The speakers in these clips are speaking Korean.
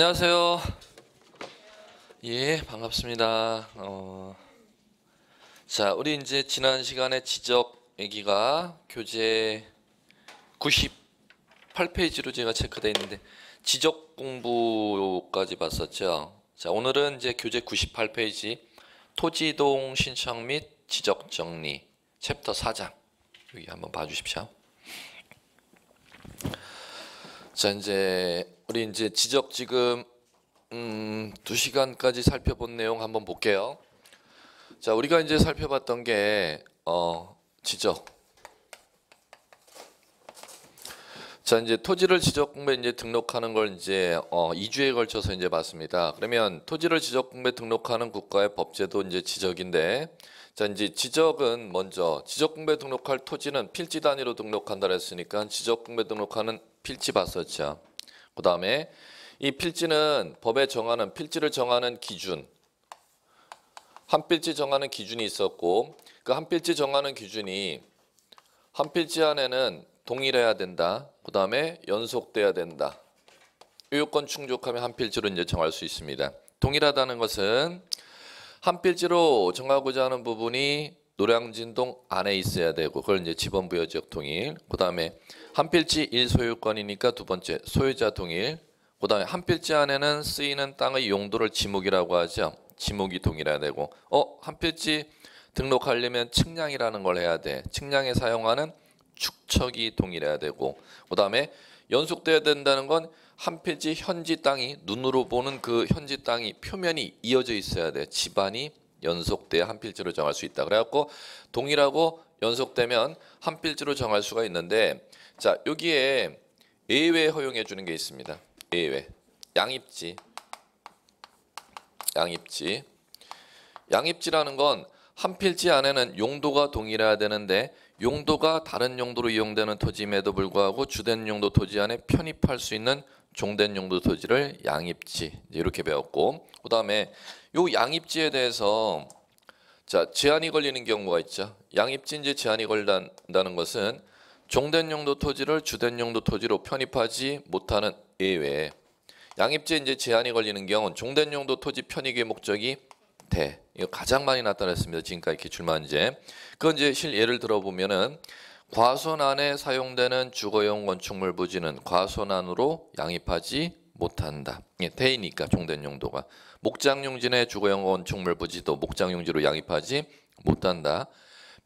안녕하세요. 예, 반갑습니다. 어, 자, 우리 이제 지난 시간에 지적 얘기가 교재 98페이지로 제가 체크돼 있는데 지적 공부까지 봤었죠. 자, 오늘은 이제 교재 98페이지 토지동 신청 및 지적 정리 챕터 4장 여기 한번 봐주십시오. 자, 이제 우리 이제 지적 지금 음, 2시간까지 살펴본 내용 한번 볼게요. 자, 우리가 이제 살펴봤던 게 어, 지적. 자, 이제 토지를 지적 공부 이제 등록하는 걸 이제 어, 2주에 걸쳐서 이제 봤습니다. 그러면 토지를 지적 공부 등록하는 국가의 법제도 이제 지적인데 자, 이제 지적은 먼저 지적 공부 등록할 토지는 필지 단위로 등록한다 했으니까 지적 공부 등록하는 필지 봤었죠. 그 다음에 이 필지는 법에 정하는 필지를 정하는 기준 한 필지 정하는 기준이 있었고 그 한 필지 정하는 기준이 한 필지 안에는 동일해야 된다. 그 다음에 연속돼야 된다. 요건 충족하면 한 필지로 이제 정할 수 있습니다. 동일하다는 것은 한 필지로 정하고자 하는 부분이 노량진동 안에 있어야 되고 그걸 이제 지번부여 지역 통일 그 다음에 한 필지 1소유권이니까 두 번째 소유자 동일 그 다음에 한 필지 안에는 쓰이는 땅의 용도를 지목이라고 하죠. 지목이 동일해야 되고 어? 한 필지 등록하려면 측량이라는 걸 해야 돼. 측량에 사용하는 축척이 동일해야 되고 그 다음에 연속돼야 된다는 건 한 필지 현지 땅이 눈으로 보는 그 현지 땅이 표면이 이어져 있어야 돼. 집안이 연속돼 한 필지로 정할 수 있다. 그래갖고 동일하고 연속되면 한 필지로 정할 수가 있는데 자, 여기에 예외 허용해 주는 게 있습니다. 예외. 양입지. 양입지. 양입지라는 건 한 필지 안에는 용도가 동일해야 되는데 용도가 다른 용도로 이용되는 토지임에도 불구하고 주된 용도 토지 안에 편입할 수 있는 종된 용도 토지를 양입지 이렇게 배웠고 그 다음에 요 양입지에 대해서 자 제한이 걸리는 경우가 있죠 양입지인지 제한이 걸린다는 것은 종된 용도 토지를 주된 용도 토지로 편입하지 못하는 예외양입제에 이제 제한이 걸리는 경우 종된 용도 토지 편입의 목적이 대 이거 가장 많이 나타났습니다. 지금까지 기출만제. 그건 이제 실 예를 들어보면은 과수원안에 사용되는 주거용 건축물 부지는 과수원안으로 양입하지 못한다. 예, 대이니까 종된 용도가 목장용지내 주거용 건축물 부지도 목장용지로 양입하지 못한다.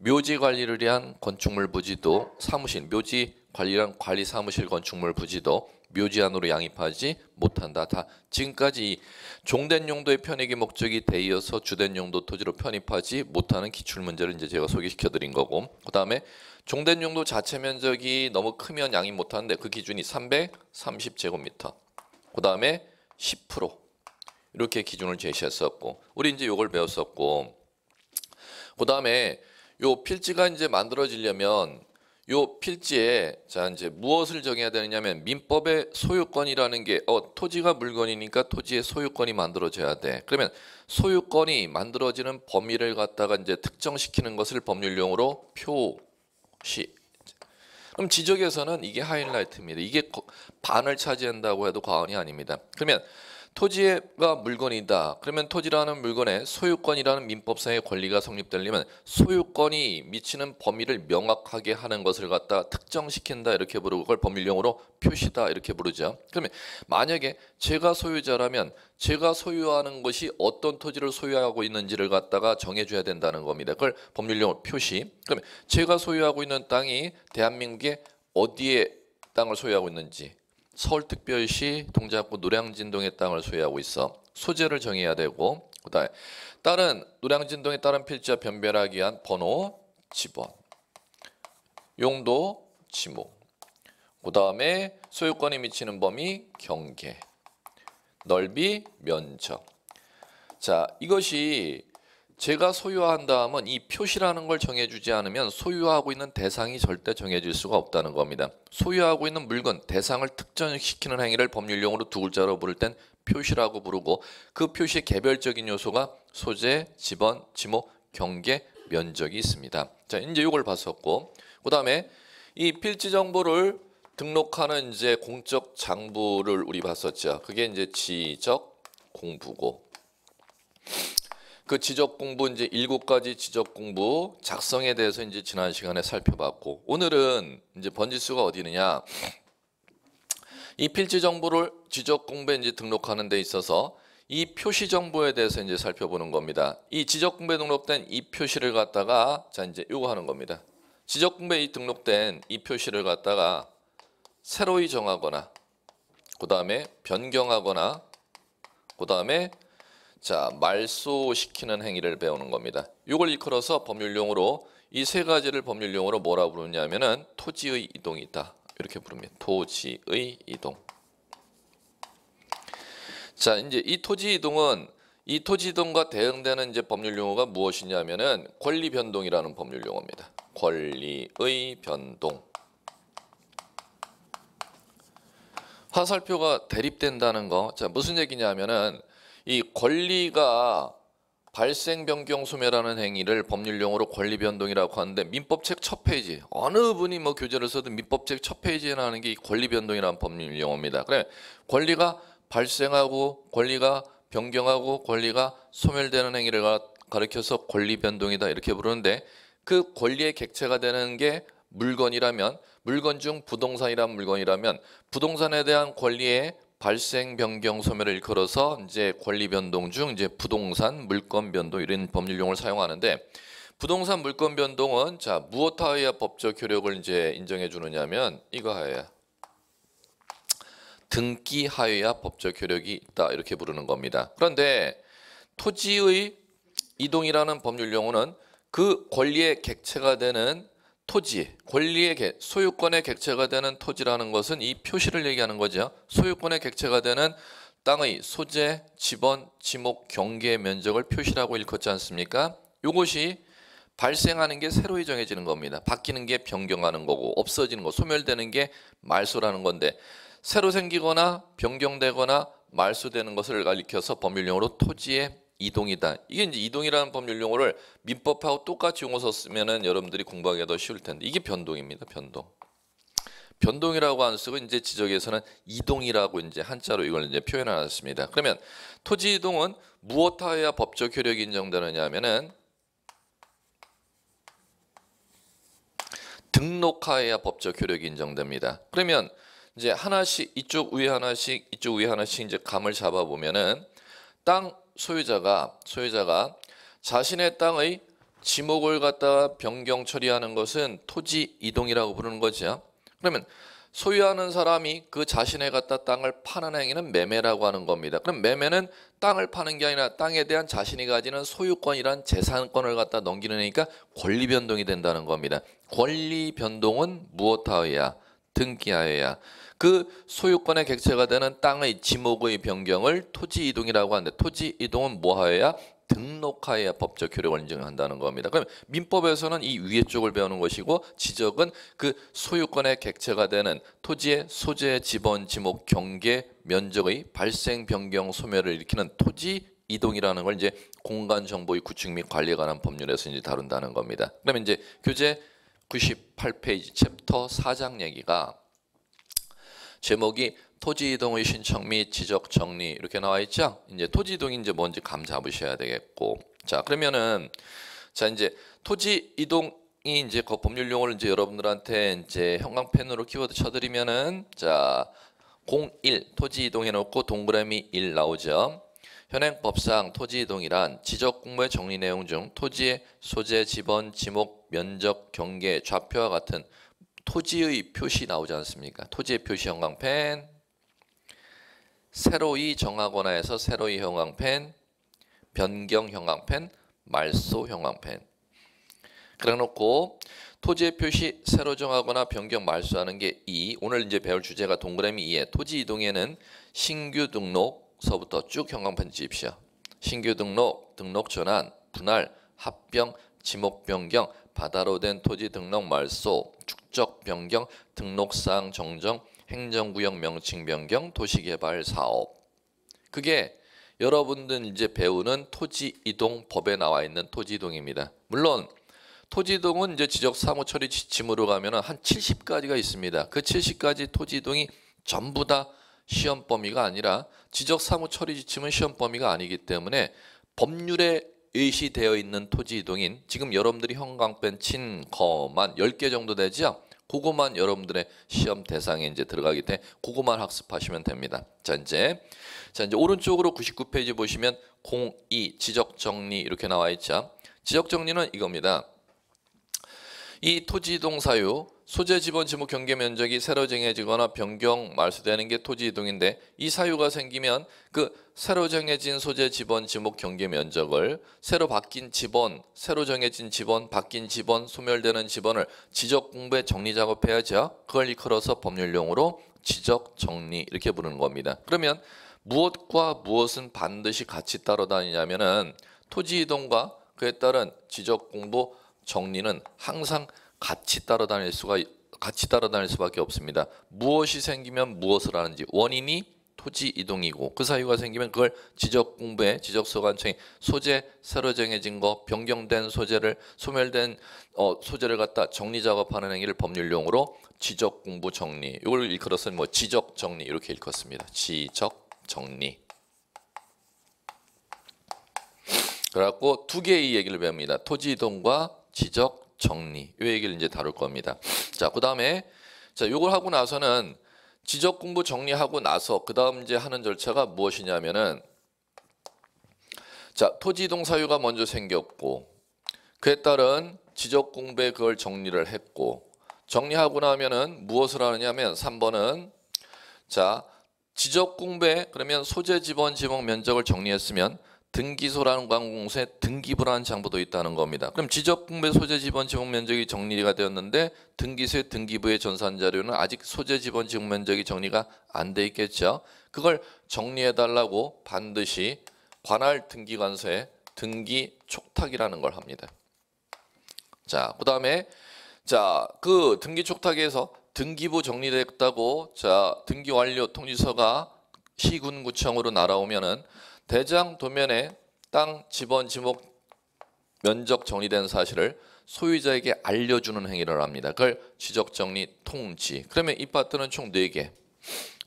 묘지 관리를 위한 건축물 부지도 사무실 묘지 관리란 관리 사무실 건축물 부지도 묘지 안으로 양입하지 못한다. 다 지금까지 종된 용도의 편익이 목적이 되어서 주된 용도 토지로 편입하지 못하는 기출 문제를 이제 제가 소개시켜 드린 거고. 그다음에 종된 용도 자체 면적이 너무 크면 양입 못 하는데 그 기준이 330제곱미터. 그다음에 10% 이렇게 기준을 제시했었고 우리 이제 요걸 배웠었고 그다음에 요 필지가 이제 만들어지려면 요 필지에 자 이제 무엇을 정해야 되느냐면 민법의 소유권이라는 게 어, 토지가 물건이니까 토지의 소유권이 만들어져야 돼. 그러면 소유권이 만들어지는 범위를 갖다가 이제 특정시키는 것을 법률용으로 표시. 그럼 지적에서는 이게 하이라이트입니다. 이게 반을 차지한다고 해도 과언이 아닙니다. 그러면 토지가 물건이다. 그러면 토지라는 물건에 소유권이라는 민법상의 권리가 성립되려면 소유권이 미치는 범위를 명확하게 하는 것을 갖다 특정시킨다 이렇게 부르고 그걸 법률용어로 표시다 이렇게 부르죠. 그러면 만약에 제가 소유자라면 제가 소유하는 것이 어떤 토지를 소유하고 있는지를 갖다가 정해줘야 된다는 겁니다. 그걸 법률용어로 표시. 그러면 제가 소유하고 있는 땅이 대한민국의 어디에 땅을 소유하고 있는지 서울특별시 동작구 노량진동의 땅을 소유하고 있어 소재를 정해야 되고 그다음 다른 노량진동의 다른 필지와 변별하기 위한 번호 집원 용도 지목 그 다음에 소유권이 미치는 범위 경계 넓이 면적 자 이것이 제가 소유한 다음은 이 표시라는 걸 정해주지 않으면 소유하고 있는 대상이 절대 정해질 수가 없다는 겁니다. 소유하고 있는 물건, 대상을 특정시키는 행위를 법률용으로두 글자로 부를 땐 표시라고 부르고 그 표시의 개별적인 요소가 소재, 지번, 지목, 경계, 면적이 있습니다. 자, 이제 이걸 봤었고 그 다음에 이 필지 정보를 등록하는 이제 공적 장부를 우리 봤었죠. 그게 이제 지적 공부고 그 지적 공부 이제 일곱 가지 지적 공부 작성에 대해서 이제 지난 시간에 살펴봤고 오늘은 이제 번지수가 어디느냐 이 필지 정보를 지적 공부에 이제 등록하는 데 있어서 이 표시 정보에 대해서 이제 살펴보는 겁니다. 이 지적 공부에 등록된 이 표시를 갖다가 자 이제 요거 하는 겁니다. 지적 공부에 등록된 이 표시를 갖다가 새로이 정하거나 그 다음에 변경하거나 그 다음에 자, 말소시키는 행위를 배우는 겁니다. 이걸 이끌어서 법률용어로 이 세 가지를 법률용어로 뭐라 부르냐면은 토지의 이동이다. 이렇게 부릅니다. 토지의 이동. 자, 이제 이 토지 이동은 이 토지 이동과 대응되는 이제 법률 용어가 무엇이냐면은 권리 변동이라는 법률 용어입니다. 권리의 변동. 화살표가 대립된다는 거. 자, 무슨 얘기냐면은 이 권리가 발생 변경 소멸하는 행위를 법률용어로 권리 변동이라고 하는데 민법책 첫 페이지 어느 분이 뭐 교재를 써든 민법책 첫 페이지에 나오는 게 권리 변동이라는 법률 용어입니다. 그래 권리가 발생하고 권리가 변경하고 권리가 소멸되는 행위를 가르켜서 권리 변동이다 이렇게 부르는데 그 권리의 객체가 되는 게 물건이라면 물건 중 부동산이란 물건이라면 부동산에 대한 권리의 발생 변경 소멸을 일컬어서 이제 권리 변동 중 이제 부동산 물권 변동 이런 법률 용어를 사용하는데 부동산 물권 변동은 자 무엇 하여야 법적 효력을 이제 인정해 주느냐면 이거 하여야 등기 하여야 법적 효력이 있다 이렇게 부르는 겁니다. 그런데 토지의 이동이라는 법률 용어는 그 권리의 객체가 되는 토지, 권리의 객, 소유권의 객체가 되는 토지라는 것은 이 표시를 얘기하는 거죠. 소유권의 객체가 되는 땅의 소재, 지번, 지목, 경계 면적을 표시라고 일컫지 않습니까? 이것이 발생하는 게 새로이 정해지는 겁니다. 바뀌는 게 변경하는 거고 없어지는 거, 소멸되는 게 말소라는 건데 새로 생기거나 변경되거나 말소되는 것을 가리켜서 법률용어로 토지의 이동이다. 이게 이제 이동이라는 법률 용어를 민법하고 똑같이 용어 썼으면은 여러분들이 공부하기가 더 쉬울 텐데 이게 변동입니다. 변동. 변동이라고 안 쓰고 이제 지적에서는 이동이라고 이제 한자로 이걸 이제 표현하였습니다. 그러면 토지 이동은 무엇하여야 법적 효력이 인정되느냐 하면은 등록하여야 법적 효력이 인정됩니다. 그러면 이제 하나씩 이쪽 위에 하나씩 이쪽 위에 하나씩 이제 감을 잡아 보면은 땅 소유자가 소유자가 자신의 땅의 지목을 갖다가 변경 처리하는 것은 토지 이동이라고 부르는 거죠. 그러면 소유하는 사람이 그 자신의 갖다 땅을 파는 행위는 매매라고 하는 겁니다. 그럼 매매는 땅을 파는 게 아니라 땅에 대한 자신이 가지는 소유권이란 재산권을 갖다 넘기는 행위니까 권리 변동이 된다는 겁니다. 권리 변동은 무엇하여야 등기하여야 그 소유권의 객체가 되는 땅의 지목의 변경을 토지 이동이라고 하는데 토지 이동은 뭐하여야 등록하여야 법적 효력을 인정한다는 겁니다. 그럼 민법에서는 이 위에 쪽을 배우는 것이고 지적은 그 소유권의 객체가 되는 토지의 소재, 지번, 지목, 경계, 면적의 발생, 변경, 소멸을 일으키는 토지 이동이라는 걸 이제 공간 정보의 구축 및 관리에 관한 법률에서 이제 다룬다는 겁니다. 그러면 이제 교재 98페이지 챕터 4장 얘기가 제목이 토지 이동의 신청 및 지적 정리 이렇게 나와 있죠. 이제 토지 이동이 이제 뭔지 감 잡으셔야 되겠고. 자, 그러면은 자, 이제 토지 이동이 이제 그 법률 용어를 이제 여러분들한테 이제 형광펜으로 키워드 쳐드리면은 자, 01 토지 이동해 놓고 동그라미 1 나오죠. 현행법상 토지 이동이란 지적 공부의 정리 내용 중 토지의 소재, 지번, 지목, 면적, 경계, 좌표와 같은 토지의 표시 나오지 않습니까? 토지의 표시 형광펜 새로이 정하거나 해서 새로이 형광펜 변경 형광펜 말소 형광펜 그래 놓고 토지의 표시 새로 정하거나 변경 말소하는 게 2. 오늘 이제 배울 주제가 동그라미 2에 토지 이동에는 신규 등록서부터 쭉 형광펜 집시오. 신규 등록, 등록 전환, 분할, 합병, 지목 변경, 바다로 된 토지 등록 말소, 목적 변경, 등록사항 정정, 행정구역 명칭 변경, 도시개발 사업. 그게 여러분들 이제 배우는 토지 이동 법에 나와 있는 토지 이동입니다. 물론 토지 이동은 이제 지적 사무 처리 지침으로 가면 한 70가지가 있습니다. 그 70가지 토지 이동이 전부 다 시험 범위가 아니라 지적 사무 처리 지침은 시험 범위가 아니기 때문에 법률에 의시되어 있는 토지 이동인 지금 여러분들이 형광펜 친 거만 10개 정도 되죠? 그거만 여러분들의 시험 대상에 이제 들어가기 때문에 그거만 학습하시면 됩니다. 자 이제 자 이제 오른쪽으로 99페이지 보시면 02 지적 정리 이렇게 나와 있죠. 지적 정리는 이겁니다. 이 토지 이동 사유 소재 지번 지목 경계 면적이 새로 정해지거나 변경 말소되는 게 토지 이동인데 이 사유가 생기면 그 새로 정해진 소재 지번 지목 경계 면적을 새로 바뀐 지번, 새로 정해진 지번, 바뀐 지번, 소멸되는 지번을 지적 공부에 정리 작업해야죠. 그걸 이끌어서 법률용으로 지적 정리 이렇게 부르는 겁니다. 그러면 무엇과 무엇은 반드시 같이 따로 다니냐면은 토지 이동과 그에 따른 지적 공부 정리는 항상 같이 따라다닐 수가 같이 따라다닐 수밖에 없습니다. 무엇이 생기면 무엇을 하는지 원인이 토지 이동이고 그 사유가 생기면 그걸 지적 공부에 지적 소관청이 소재 새로 정해진 거 변경된 소재를 소멸된 어, 소재를 갖다 정리 작업하는 행위를 법률용어로 지적 공부 정리 이걸 일컬어서 뭐 지적 정리 이렇게 일컫습니다. 지적 정리 그래갖고 두 개의 얘기를 배웁니다. 토지 이동과 지적, 정리. 이 얘기를 이제 다룰 겁니다. 자, 그 다음에 자, 요걸 하고 나서는 지적 공부 정리하고 나서 그 다음 이제 하는 절차가 무엇이냐면은 자, 토지 이동 사유가 먼저 생겼고 그에 따른 지적 공부에 그걸 정리를 했고 정리하고 나면은 무엇을 하느냐면 3번은 자, 지적 공부에 그러면 소재 지번 지목 면적을 정리했으면 등기소라는 관공서에 등기부라는 장부도 있다는 겁니다. 그럼 지적분배 소재 지번 지목 면적이 정리가 되었는데 등기소의 등기부의 전산 자료는 아직 소재 지번 지목 면적이 정리가 안 돼 있겠죠. 그걸 정리해 달라고 반드시 관할 등기관서에 등기 촉탁이라는 걸 합니다. 자, 그다음에 자, 그 등기 촉탁에서 등기부 정리됐다고 자, 등기 완료 통지서가 시군구청으로 날아오면은 대장 도면에 땅 집원 지목 면적 정리된 사실을 소유자에게 알려주는 행위를 합니다. 그걸 지적정리 통지. 그러면 이 파트는 총 4개.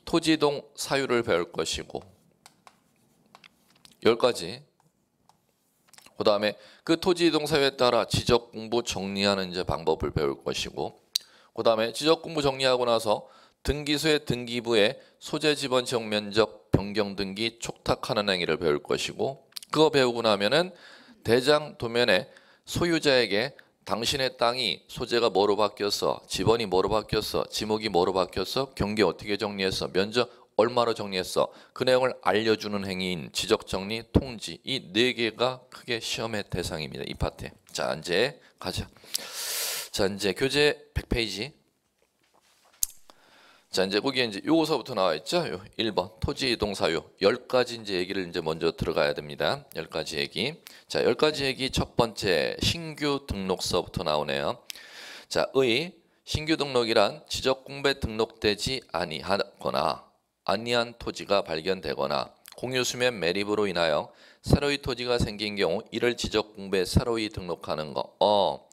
토지동 사유를 배울 것이고 10가지. 그 다음에 그 토지이동 사유에 따라 지적공부 정리하는 이제 방법을 배울 것이고 그 다음에 지적공부 정리하고 나서 등기소의 등기부에 소재 지번 지 면적 변경 등기 촉탁하는 행위를 배울 것이고 그거 배우고 나면은 대장 도면에 소유자에게 당신의 땅이 소재가 뭐로 바뀌었어? 지번이 뭐로 바뀌었어? 지목이 뭐로 바뀌었어? 경계 어떻게 정리했어? 면적 얼마로 정리했어? 그 내용을 알려주는 행위인 지적 정리, 통지 이 네 개가 크게 시험의 대상입니다. 이 파트에. 자, 이제 가자. 자, 이제 교재 100페이지 자, 이제 거기에 이제 요거서부터 나와 있죠. 1번 토지 이동 사유 10가지 이제 얘기를 이제 먼저 들어가야 됩니다. 10가지 얘기. 자, 10가지 얘기 첫 번째 신규 등록서부터 나오네요. 자, 의 신규 등록이란 지적 공배 등록되지 아니하거나 아니한 토지가 발견되거나 공유 수면 매립으로 인하여 새로이 토지가 생긴 경우 이를 지적 공배 새로이 등록하는 거. 어.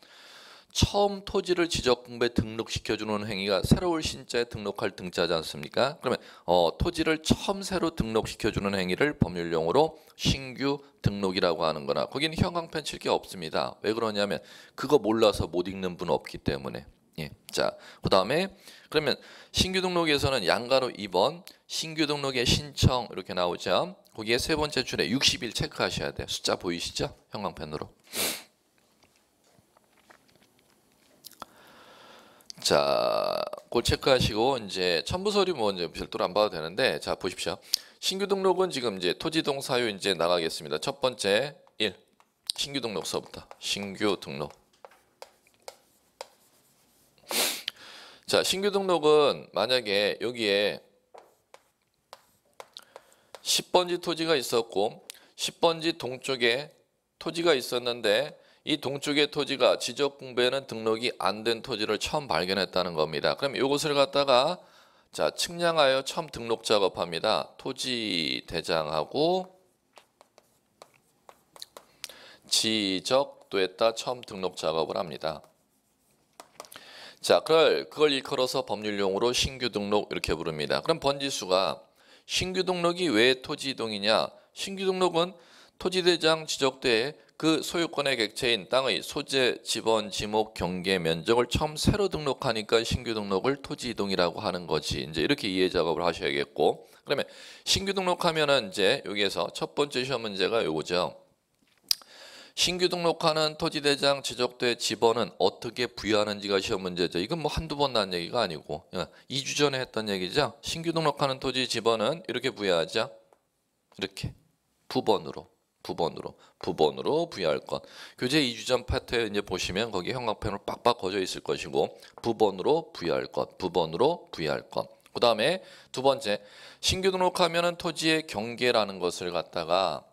처음 토지를 지적 공부에 등록시켜 주는 행위가 새로운 신자에 등록할 등자지 않습니까? 그러면 어, 토지를 처음 새로 등록시켜 주는 행위를 법률 용어로 신규 등록이라고 하는 거나 거기는 형광펜 칠 게 없습니다. 왜 그러냐면 그거 몰라서 못 읽는 분 없기 때문에. 예. 자, 그다음에 그러면 신규 등록에서는 양가로 2번 신규 등록의 신청 이렇게 나오죠. 거기에 세 번째 줄에 60일 체크하셔야 돼요. 숫자 보이시죠? 형광펜으로. 자, 골 체크하시고 이제 첨부서류 뭐 이제 별도로 안 봐도 되는데 자 보십시오. 신규 등록은 지금 이제 토지동 사유 이제 나가겠습니다. 첫 번째 1. 신규 등록서부터 신규 등록. 자, 신규 등록은 만약에 여기에 10번지 토지가 있었고 10번지 동쪽에 토지가 있었는데 이 동쪽의 토지가 지적분배는 등록이 안 된 토지를 처음 발견했다는 겁니다. 그럼 이것을 갖다가 자 측량하여 처음 등록 작업합니다. 토지 대장하고 지적됐다 처음 등록 작업을 합니다. 자, 그걸, 그걸 일컬어서 법률용어로 신규 등록 이렇게 부릅니다. 그럼 번지수가 신규 등록이 왜 토지 이동이냐? 신규 등록은 토지대장 지적대 그 소유권의 객체인 땅의 소재, 지번, 지목, 경계, 면적을 처음 새로 등록하니까 신규 등록을 토지 이동이라고 하는 거지. 이제 이렇게 이해 작업을 하셔야겠고. 그러면 신규 등록하면은 이제 여기에서 첫 번째 시험 문제가 요거죠. 신규 등록하는 토지대장 지적대 지번은 어떻게 부여하는지가 시험 문제죠. 이건 뭐 한두 번 난 얘기가 아니고 2주 예, 전에 했던 얘기죠. 신규 등록하는 토지 지번은 이렇게 부여하죠. 이렇게 부번으로. 부번으로 부번으로 부여할 것 교재 2주 전 파트에 이제 보시면 거기 형광펜으로 빡빡 거져 있을 것이고 부번으로 부여할 것 부번으로 부여할 것그 다음에 두 번째 신규 등록하면 토지의 경계라는 것을 갖다가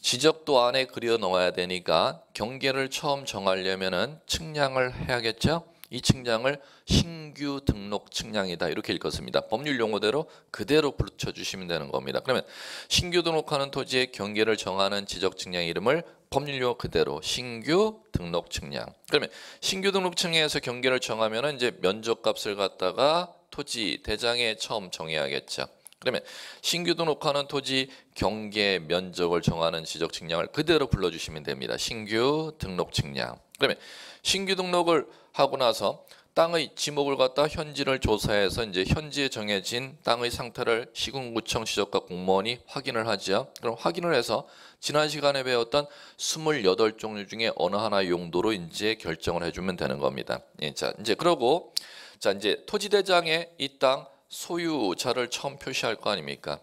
지적도 안에 그려 넣어야 되니까 경계를 처음 정하려면 측량을 해야겠죠 이측량을 신규 등록 측량이다 이렇게 읽었습니다. 법률 용어대로 그대로 붙여주시면 되는 겁니다. 그러면 신규 등록하는 토지의 경계를 정하는 지적 측량 이름을 법률 용어 그대로 신규 등록 측량. 그러면 신규 등록 측량에서 경계를 정하면 이제 면적값을 갖다가 토지 대장에 처음 정해야겠죠. 그러면 신규 등록하는 토지 경계 면적을 정하는 지적 측량을 그대로 불러주시면 됩니다. 신규 등록 측량. 그러면 신규 등록을 하고 나서 땅의 지목을 갖다 현지를 조사해서 이제 현지에 정해진 땅의 상태를 시군구청 지적과 공무원이 확인을 하지 그럼 확인을 해서 지난 시간에 배웠던 28종류 중에 어느 하나 용도로 이제 결정을 해주면 되는 겁니다. 예, 자, 이제 그러고 자, 이제 토지대장에 이 땅 소유자를 처음 표시할 거 아닙니까?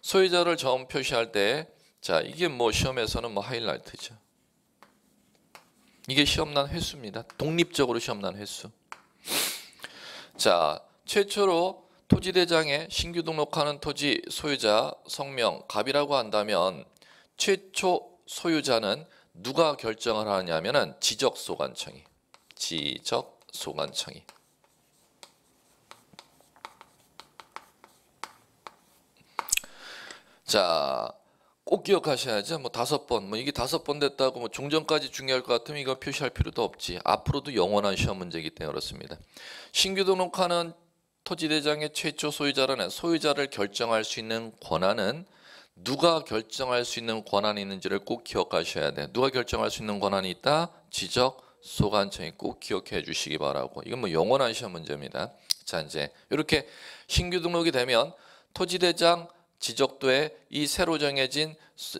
소유자를 처음 표시할 때 자, 이게 뭐 시험에서는 뭐 하이라이트죠. 이게 시험난 횟수입니다. 독립적으로 시험난 횟수. 자, 최초로 토지대장에 신규 등록하는 토지 소유자 성명 갑이라고 한다면 최초 소유자는 누가 결정을 하냐면 지적소관청이 지적소관청이 자꼭 기억하셔야죠. 뭐 다섯 번, 뭐 이게 다섯 번 됐다고 뭐 종전까지 중요할 것 같으면 이거 표시할 필요도 없지. 앞으로도 영원한 시험 문제이기 때문에 그렇습니다. 신규 등록하는 토지대장의 최초 소유자라는 소유자를 결정할 수 있는 권한은 누가 결정할 수 있는 권한이 있는지를 꼭 기억하셔야 돼. 누가 결정할 수 있는 권한이 있다? 지적 소관청이 꼭 기억해 주시기 바라고. 이건 뭐 영원한 시험 문제입니다. 자, 이제 이렇게 신규 등록이 되면 토지대장 지적도에 이 새로 정해진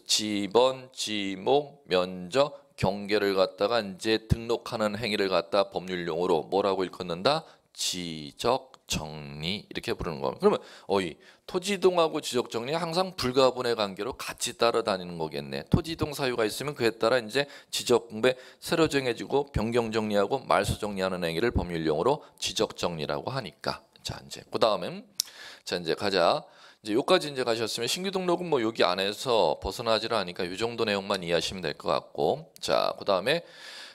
지번, 지목, 면적, 경계를 갖다가 이제 등록하는 행위를 갖다 법률 용어로 뭐라고 일컫는다? 지적 정리 이렇게 부르는 겁니다. 그러면 어이 토지동하고 지적 정리 항상 불가분의 관계로 같이 따라다니는 거겠네. 토지동 사유가 있으면 그에 따라 이제 지적 공배 새로 정해지고 변경 정리하고 말소 정리하는 행위를 법률 용어로 지적 정리라고 하니까. 자, 이제 그다음에 자, 이제 가자. 이제 여기까지 이제 가셨으면 신규 등록은 뭐 여기 안에서 벗어나지를 않으니까 이 정도 내용만 이해하시면 될 것 같고 자 그 다음에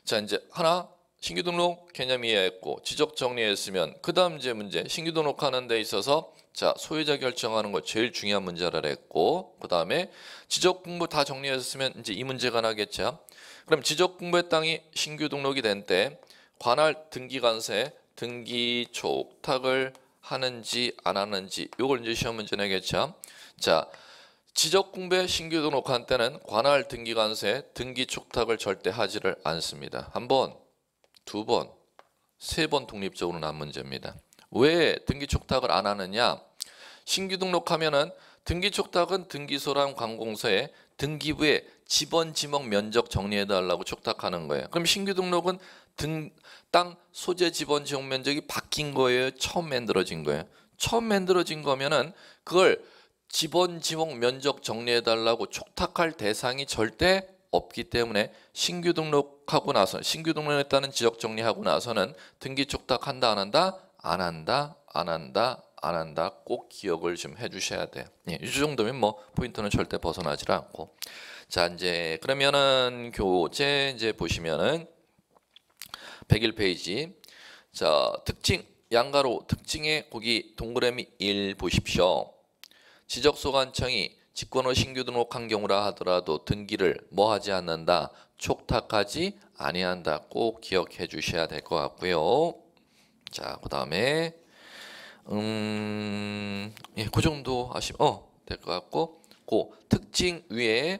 자 이제 하나 신규 등록 개념 이해했고 지적 정리했으면 그 다음 이제 문제 신규 등록하는 데 있어서 자 소유자 결정하는 거 제일 중요한 문제라 했고 그 다음에 지적 공부 다 정리했으면 이제 이 문제가 나겠죠 그럼 지적 공부의 땅이 신규 등록이 된 때 관할 등기관세 등기조탁을 하는지 안 하는지 이걸 이제 시험 문제 내겠죠. 자, 지적공배 신규도 녹한 때는 관할 등기관세 등기 촉탁을 절대 하지를 않습니다. 한 번, 두 번, 세 번 독립적으로 난 문제입니다. 왜 등기 촉탁을 안 하느냐? 신규 등록하면은 등기 촉탁은 등기소랑 관공서에 등기부에 지번 지목 면적 정리해달라고 촉탁하는 거예요. 그럼 신규 등록은 등땅 소재 지번 지역 면적이 바뀐 거예요. 처음 만들어진 거예요. 처음 만들어진 거면은 그걸 지번 지목 면적 정리해 달라고 촉탁할 대상이 절대 없기 때문에 신규 등록하고 나서 신규 등록했다는 지적 정리하고 나서는 등기 촉탁한다 안 한다 안 한다 안 한다 안 한다 꼭 기억을 좀 해주셔야 돼. 예, 이 정도면 뭐 포인트는 절대 벗어나질 않고. 자 이제 그러면은 교재 이제 보시면은 101페이지. 자, 특징 양가로 특징의 고기 동그라미 1 보십시오. 지적소관청이 직권호 신규 등록한 경우라 하더라도 등기를 뭐 하지 않는다. 촉탁하지 아니한다. 꼭 기억해 주셔야 될 것 같고요. 자, 그다음에 음, 예, 그 정도 아시면 어, 될 것 같고 고 특징 위에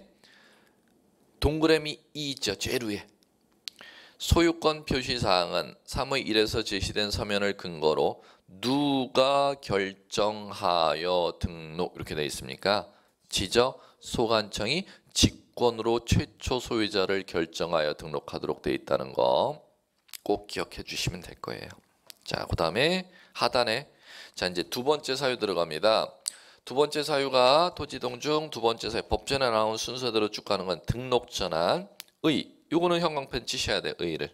동그라미 2 있죠. 제일 위에 소유권 표시사항은 3의 1에서 제시된 서면을 근거로 누가 결정하여 등록 이렇게 되어 있습니까? 지적 소관청이 직권으로 최초 소유자를 결정하여 등록하도록 되어 있다는 거 꼭 기억해 주시면 될 거예요. 자, 그 다음에 하단에 자 이제 두 번째 사유 들어갑니다. 두 번째 사유가 토지동중 두 번째 사유 법전에 나온 순서대로 쭉 가는 건 등록전환의 요거는 형광펜 치셔야 돼 의의를.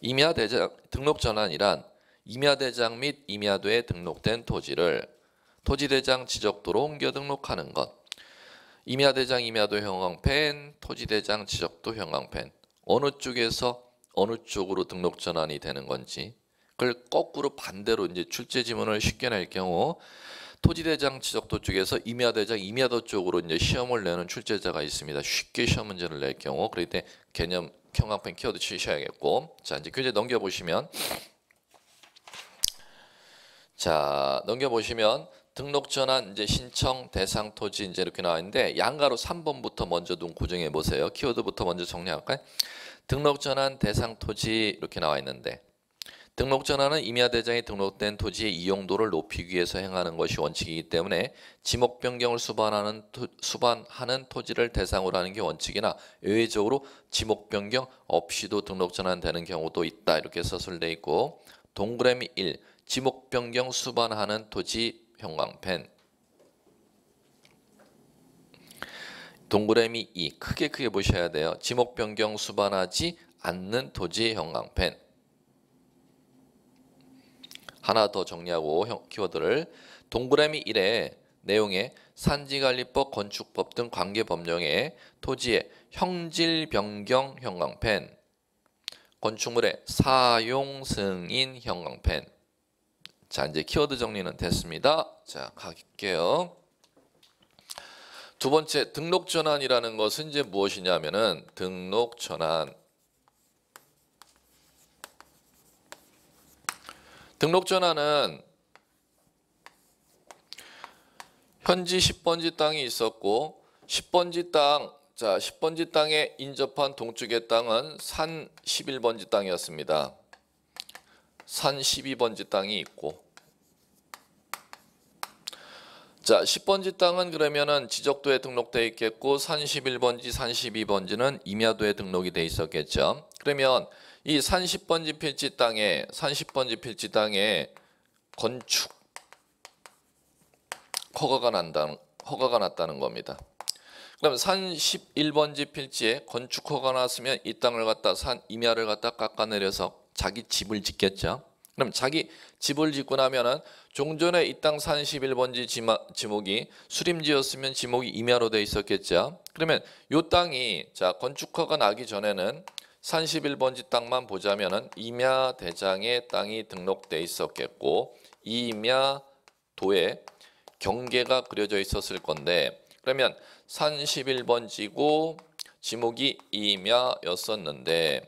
임야 대장 등록 전환이란 임야 대장 및 임야도에 등록된 토지를 토지 대장 지적도로 옮겨 등록하는 것. 임야 대장 임야도 형광펜, 토지 대장 지적도 형광펜. 어느 쪽에서 어느 쪽으로 등록 전환이 되는 건지 그걸 거꾸로 반대로 이제 출제 지문을 쉽게 낼 경우 토지대장 지적도 쪽에서 임야대장, 임야도 쪽으로 이제 시험을 내는 출제자가 있습니다. 쉽게 시험 문제를 낼 경우 그럴 때 개념 형광펜 키워드 치셔야겠고 자 이제 교재 넘겨보시면 자 넘겨보시면 등록 전환 이제 신청 대상 토지 이제 이렇게 나와있는데 양가로 3번부터 먼저 눈 고정해 보세요 키워드부터 먼저 정리할까요 등록 전환 대상 토지 이렇게 나와 있는데 등록 전환은 임야 대장이 등록된 토지의 이용도를 높이기 위해서 행하는 것이 원칙이기 때문에 지목 변경을 수반하는 토, 수반하는 토지를 대상으로 하는 게 원칙이나 의외적으로 지목 변경 없이도 등록 전환되는 경우도 있다 이렇게 서술돼 있고 동그라미 1 지목 변경 수반하는 토지 형광펜 동그라미 2 크게 크게 보셔야 돼요. 지목 변경 수반하지 않는 토지 형광펜 하나 더 정리하고 키워드를 동그라미 1에 내용에 산지관리법, 건축법 등 관계 법령에 토지의 형질 변경 형광펜, 건축물의 사용 승인 형광펜. 자, 이제 키워드 정리는 됐습니다. 자, 가게요. 두 번째 등록 전환이라는 것은 이제 무엇이냐면은 등록 전환 등록 전환은 현지 10번지 땅이 있었고 10번지 땅, 자 10번지 땅에 인접한 동쪽의 땅은 산 11번지 땅이었습니다. 산 12번지 땅이 있고 자 10번지 땅은 그러면은 지적도에 등록돼 있겠고 산 11번지, 산 12번지는 임야도에 등록이 돼 있었겠죠. 그러면 이3 0번지 필지 땅에 3 0번지 필지 땅에 건축 허가가 난다 허가가 났다는 겁니다. 그럼 산1번지 필지에 건축 허가 났으면 이 땅을 갖다 산 임야를 갖다 깎아내려서 자기 집을 짓겠죠. 그럼 자기 집을 짓고 나면은 종전에 이땅산1번지 지마, 지목이 수림지였으면 지목이 임야로 돼 있었겠죠. 그러면 요 땅이 자 건축허가 나기 전에는 31번지 땅만 보자면 임야 대장의 땅이 등록돼 있었겠고 임야 도에 경계가 그려져 있었을 건데 그러면 31번지고 지목이 임야였었는데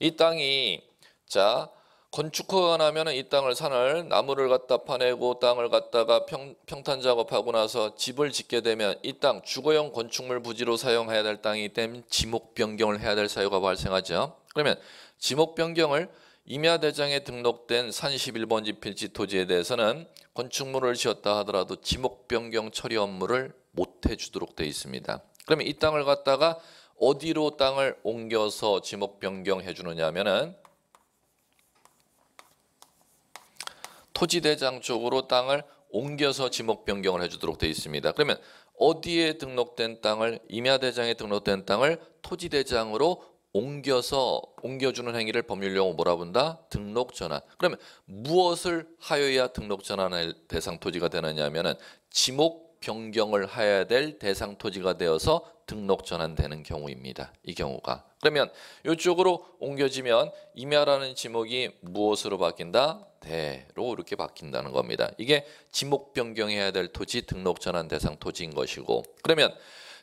이 땅이 자 건축허가 나면은 이 땅을 산을 나무를 갖다 파내고 땅을 갖다가 평, 평탄 작업하고 나서 집을 짓게 되면 이 땅 주거용 건축물 부지로 사용해야 될 땅이기 때 지목 변경을 해야 될 사유가 발생하죠. 그러면 지목 변경을 임야대장에 등록된 산 11번지 필지 토지에 대해서는 건축물을 지었다 하더라도 지목 변경 처리 업무를 못 해주도록 되어 있습니다. 그러면 이 땅을 갖다가 어디로 땅을 옮겨서 지목 변경해 주느냐 하면은 토지대장 쪽으로 땅을 옮겨서 지목 변경을 해주도록 되어 있습니다. 그러면 어디에 등록된 땅을 임야대장에 등록된 땅을 토지대장으로 옮겨서 옮겨주는 행위를 법률용어 뭐라 본다? 등록 전환. 그러면 무엇을 하여야 등록 전환의 대상 토지가 되느냐 면은 지목 변경을 해야 될 대상 토지가 되어서 등록 전환되는 경우입니다. 이 경우가. 그러면 이쪽으로 옮겨지면 임야라는 지목이 무엇으로 바뀐다? 대로 이렇게 바뀐다는 겁니다. 이게 지목 변경해야 될 토지 등록 전환 대상 토지인 것이고 그러면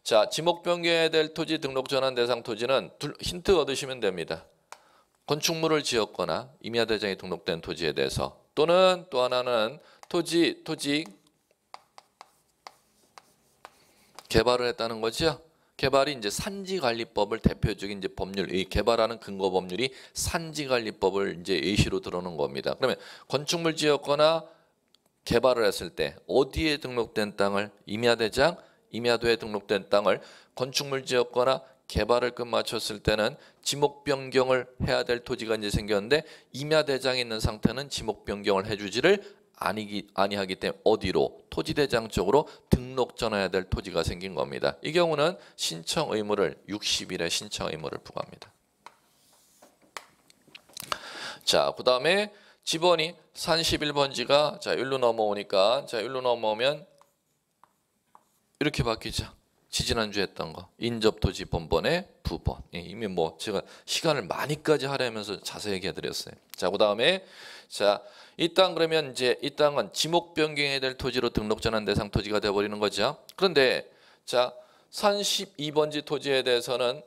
자 지목 변경해야 될 토지 등록 전환 대상 토지는 힌트 얻으시면 됩니다. 건축물을 지었거나 임야 대장에 등록된 토지에 대해서 또는 또 하나는 토지 토지 개발을 했다는 거죠. 개발이 이제 산지관리법을 대표적인 이제 법률, 이 개발하는 근거 법률이 산지관리법을 이제 예시로 들어오는 겁니다. 그러면 건축물 지었거나 개발을 했을 때 어디에 등록된 땅을 임야대장, 임야도에 등록된 땅을 건축물 지었거나 개발을 끝마쳤을 때는 지목 변경을 해야 될 토지가 이제 생겼는데 임야대장에 있는 상태는 지목 변경을 해주지를 아니기, 아니하기 때문에 어디로 토지대장 쪽으로 등록 전해야 화될 토지가 생긴 겁니다. 이 경우는 신청 의무를 60일에 신청 의무를 부과합니다. 자, 그 다음에 집원이 31번지가 자 일로 넘어오니까 자 일로 넘어오면 이렇게 바뀌죠. 지지난주 했던 거 인접토지 번번에 부번 예, 이미 뭐 제가 시간을 많이까지 하려면서 자세히 얘기해 드렸어요 자그 다음에 자이 땅 그러면 이제 이 땅은 지목 변경해야 될 토지로 등록 전환 대상 토지가 되어버리는 거죠 그런데 자 32번지 토지에 대해서는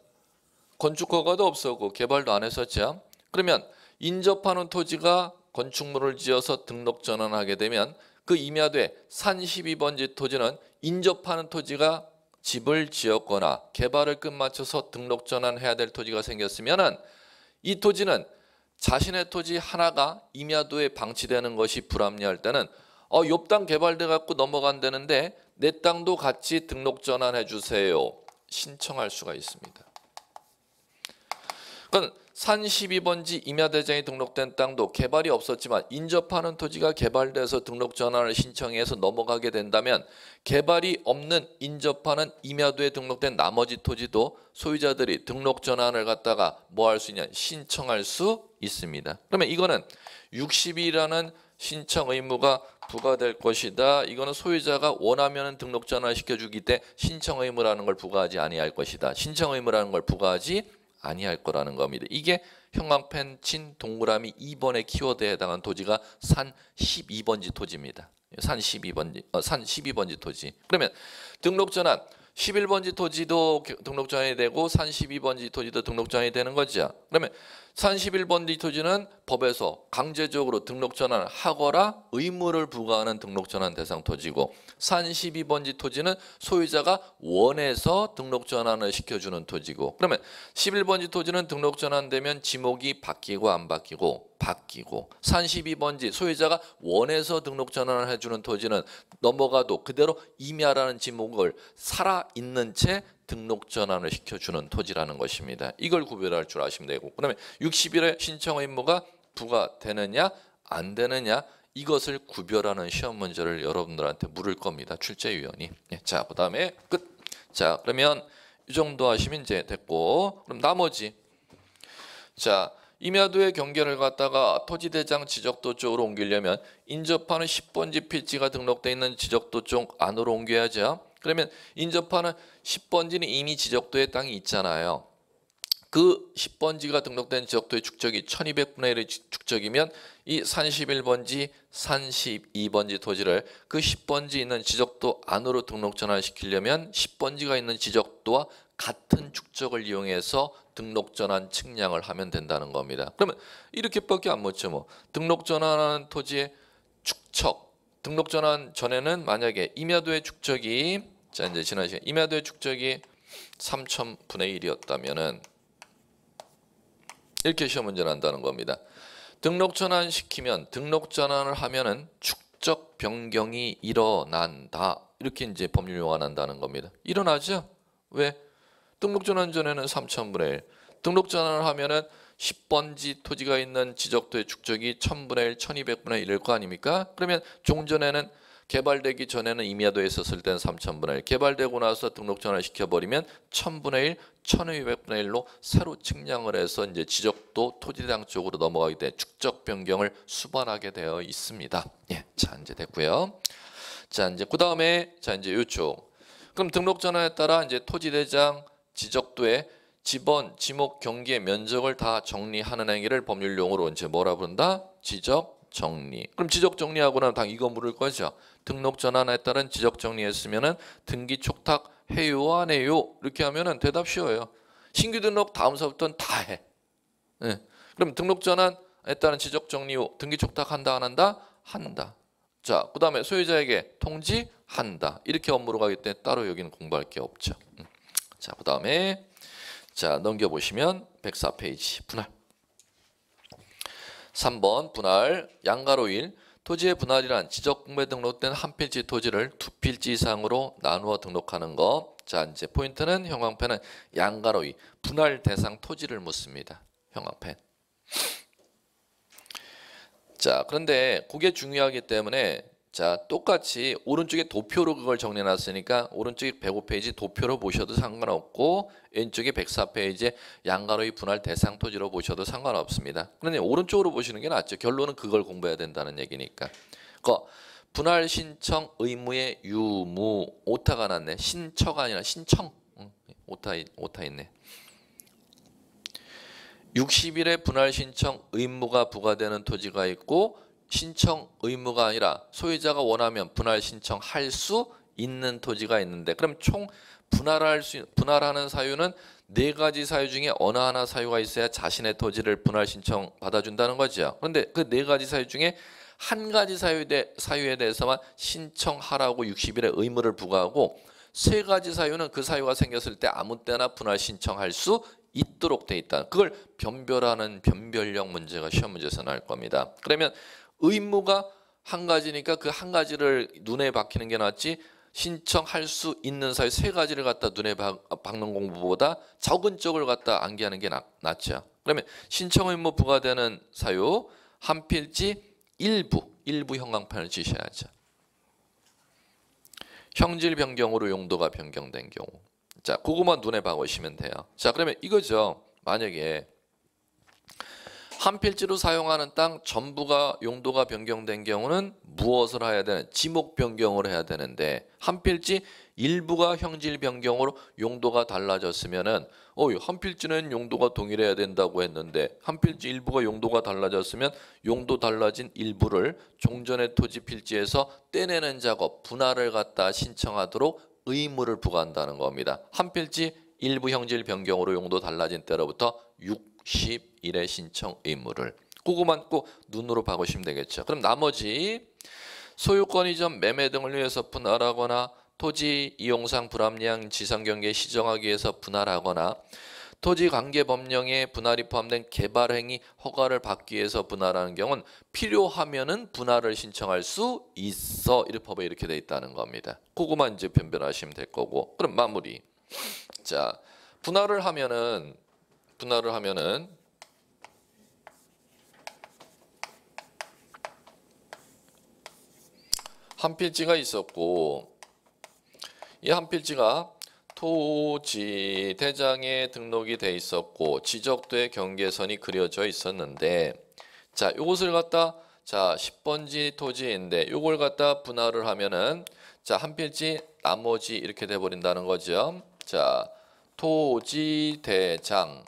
건축 허가도 없었고 개발도 안 했었죠 그러면 인접하는 토지가 건축물을 지어서 등록 전환하게 되면 그 임야도에 산 12번지 토지는 인접하는 토지가 집을 지었거나 개발을 끝마쳐서 등록 전환해야 될 토지가 생겼으면 이 토지는 자신의 토지 하나가 임야도에 방치되는 것이 불합리할 때는 어, 옆땅 개발돼 갖고 넘어간다는데 내 땅도 같이 등록 전환해 주세요. 신청할 수가 있습니다. 그건 산 12번지 임야대장이 등록된 땅도 개발이 없었지만 인접하는 토지가 개발돼서 등록 전환을 신청해서 넘어가게 된다면 개발이 없는 인접하는 임야도에 등록된 나머지 토지도 소유자들이 등록 전환을 갖다가 뭐 할 수 있냐 신청할 수 있습니다. 그러면 이거는 60이라는 신청 의무가 부과될 것이다. 이거는 소유자가 원하면 등록 전환 시켜주기 때 신청 의무라는 걸 부과하지 아니할 것이다. 신청 의무라는 걸 부과하지 아니할 거라는 겁니다. 이게 형광펜 친 동그라미 2번의 키워드에 해당한 토지가 산 12번지 토지입니다. 산 12번지 어, 산 12번지 토지. 그러면 등록 전환 11번지 토지도 등록 전환이 되고 산 12번지 토지도 등록 전환이 되는 거죠. 그러면 31번 디토지는 법에서 강제적으로 등록 전환 하거나 의무를 부과하는 등록 전환 대상 토지고 32번지 토지는 소유자가 원해서 등록 전환을 시켜주는 토지고 그러면 11번지 토지는 등록 전환되면 지목이 바뀌고 안 바뀌고 바뀌고 32번지 소유자가 원해서 등록 전환을 해주는 토지는 넘어가도 그대로 임야라는 지목을 살아있는 채 등록 전환을 시켜주는 토지라는 것입니다. 이걸 구별할 줄 아시면 되고 그다음에 60일에 신청 의무가 부과되느냐 안 되느냐 이것을 구별하는 시험 문제를 여러분들한테 물을 겁니다. 출제위원이. 예, 자, 그 다음에 끝. 자, 그러면 이 정도 하시면 이제 됐고 그럼 나머지 자, 임야도의 경계를 갖다가 토지대장 지적도 쪽으로 옮기려면 인접하는 10번지 필지가 등록돼 있는 지적도 쪽 안으로 옮겨야죠. 그러면 인접하는 10번지는 이미 지적도의 땅이 있잖아요. 그 10번지가 등록된 지적도의 축적이 1200분의 1의 축적이면 이 31번지, 32번지 토지를 그 10번지 있는 지적도 안으로 등록 전환시키려면 10번지가 있는 지적도와 같은 축적을 이용해서 등록 전환 측량을 하면 된다는 겁니다. 그러면 이렇게밖에 안 묻죠. 뭐 등록 전환하는 토지의 축적 등록 전환 전에는 만약에 임야도의 축적이 자 이제 지난 시간 임야도의 축적이 3천분의 1이었다면은 이렇게 시험 문제를 다는 겁니다. 등록 전환 시키면 등록 전환을 하면은 축적 변경이 일어난다. 이렇게 이제 법률 용안한다는 겁니다. 일어나죠? 왜? 등록 전환 전에는 3 0분의 1. 등록 전환을 하면은 10번지 토지가 있는 지적도의 축적이 1000분의 1, 1200분의 1일 거 아닙니까? 그러면 종전에는 개발되기 전에는 임야도에 있었을 때는 3,000분의 1, 개발되고 나서 등록 전환 시켜버리면 1,000분의 1, 1,200분의 1로 새로 측량을 해서 이제 지적도 토지당 쪽으로 넘어가게돼 축적 변경을 수반하게 되어 있습니다. 예, 자 이제 됐고요. 자 이제 그 다음에 자 이제 요청. 그럼 등록 전환에 따라 이제 토지대장 지적도에 지번, 지목, 경계, 면적을 다 정리하는 행위를 법률용어로 이제 뭐라 부른다? 지적 정리. 그럼 지적 정리하고 나면 당 이거 물을 거죠. 등록 전환에 따른 지적 정리했으면은 등기 촉탁 해요 안 해요 이렇게 하면은 대답 쉬워요. 신규 등록 다음 서부터는다 해. 네. 그럼 등록 전환에 따른 지적 정리 후 등기 촉탁한다 안 한다 한다. 자, 그다음에 소유자에게 통지한다. 이렇게 업무로 가기 때문에 따로 여기는 공부할 게 없죠. 음. 자, 그다음에 자, 넘겨 보시면 104페이지 분할 3번 분할 양가로일 토지의 분할이란 지적 공매 등록된 한 필지 토지를 두 필지 이상으로 나누어 등록하는 거. 자, 이제 포인트는 형광펜은 양가로이 분할 대상 토지를 묻습니다. 형광펜. 자, 그런데 그게 중요하기 때문에 자 똑같이 오른쪽에 도표로 그걸 정리해놨으니까 오른쪽에 105페이지 도표로 보셔도 상관없고 왼쪽에 104페이지에 양가로의 분할 대상 토지로 보셔도 상관없습니다. 그런데 오른쪽으로 보시는 게 낫죠. 결론은 그걸 공부해야 된다는 얘기니까. 그 분할 신청 의무의 유무 오타가 났네. 신청 아니라 신청 오타 오타 있네. 60일에 분할 신청 의무가 부과되는 토지가 있고 신청 의무가 아니라 소유자가 원하면 분할 신청할 수 있는 토지가 있는데 그럼 총 분할할 수 분할하는 사유는 네 가지 사유 중에 어느 하나 사유가 있어야 자신의 토지를 분할 신청 받아준다는 거죠. 그런데 그 네 가지 사유 중에 한 가지 사유에, 대, 사유에 대해서만 신청하라고 60일의 의무를 부과하고 세 가지 사유는 그 사유가 생겼을 때 아무 때나 분할 신청할 수 있도록 돼 있다. 그걸 변별하는 변별력 문제가 시험 문제에서 나올 겁니다. 그러면 의무가 한 가지니까 그 한 가지를 눈에 박히는 게 낫지 신청할 수 있는 사이 세 가지를 갖다 눈에 박는 박 공부보다 적은 쪽을 갖다 암기하는 게 낫, 죠 그러면 신청 의무 부과되는 사유 한 필지 일부 일부 형광판을 지셔야죠 형질 변경으로 용도가 변경된 경우. 자, 그것만 눈에 박으시면 돼요. 자, 그러면 이거죠. 만약에 한 필지로 사용하는 땅 전부가 용도가 변경된 경우는 무엇을 해야 되는 지목 변경을 해야 되는데 한 필지 일부가 형질 변경으로 용도가 달라졌으면은 어한 필지는 용도가 동일해야 된다고 했는데 한 필지 일부가 용도가 달라졌으면 용도 달라진 일부를 종전의 토지 필지에서 떼내는 작업 분할을 갖다 신청하도록 의무를 부과한다는 겁니다. 한 필지 일부 형질 변경으로 용도 달라진 때로부터 60 일의 신청 의무를 꾸거만꼭 눈으로 박으시면 되겠죠. 그럼 나머지 소유권 이전 매매 등을 위해서 분할하거나 토지 이용상 불합리한 지상 경계 시정하기 위해서 분할하거나 토지 관계 법령에 분할이 포함된 개발 행위 허가를 받기 위해서 분할하는 경우는 필요하면은 분할을 신청할 수 있어. 이 법에 이렇게 돼 있다는 겁니다. 그거만 이제 변별하시면 될 거고. 그럼 마무리. 자, 분할을 하면은 분할을 하면은 한 필지가 있었고 이 한 필지가 토지 대장에 등록이 돼 있었고 지적도의 경계선이 그려져 있었는데 자 이것을 갖다 자 10번지 토지인데 이걸 갖다 분할을 하면은 자한 필지 나머지 이렇게 돼 버린다는 거죠 자 토지 대장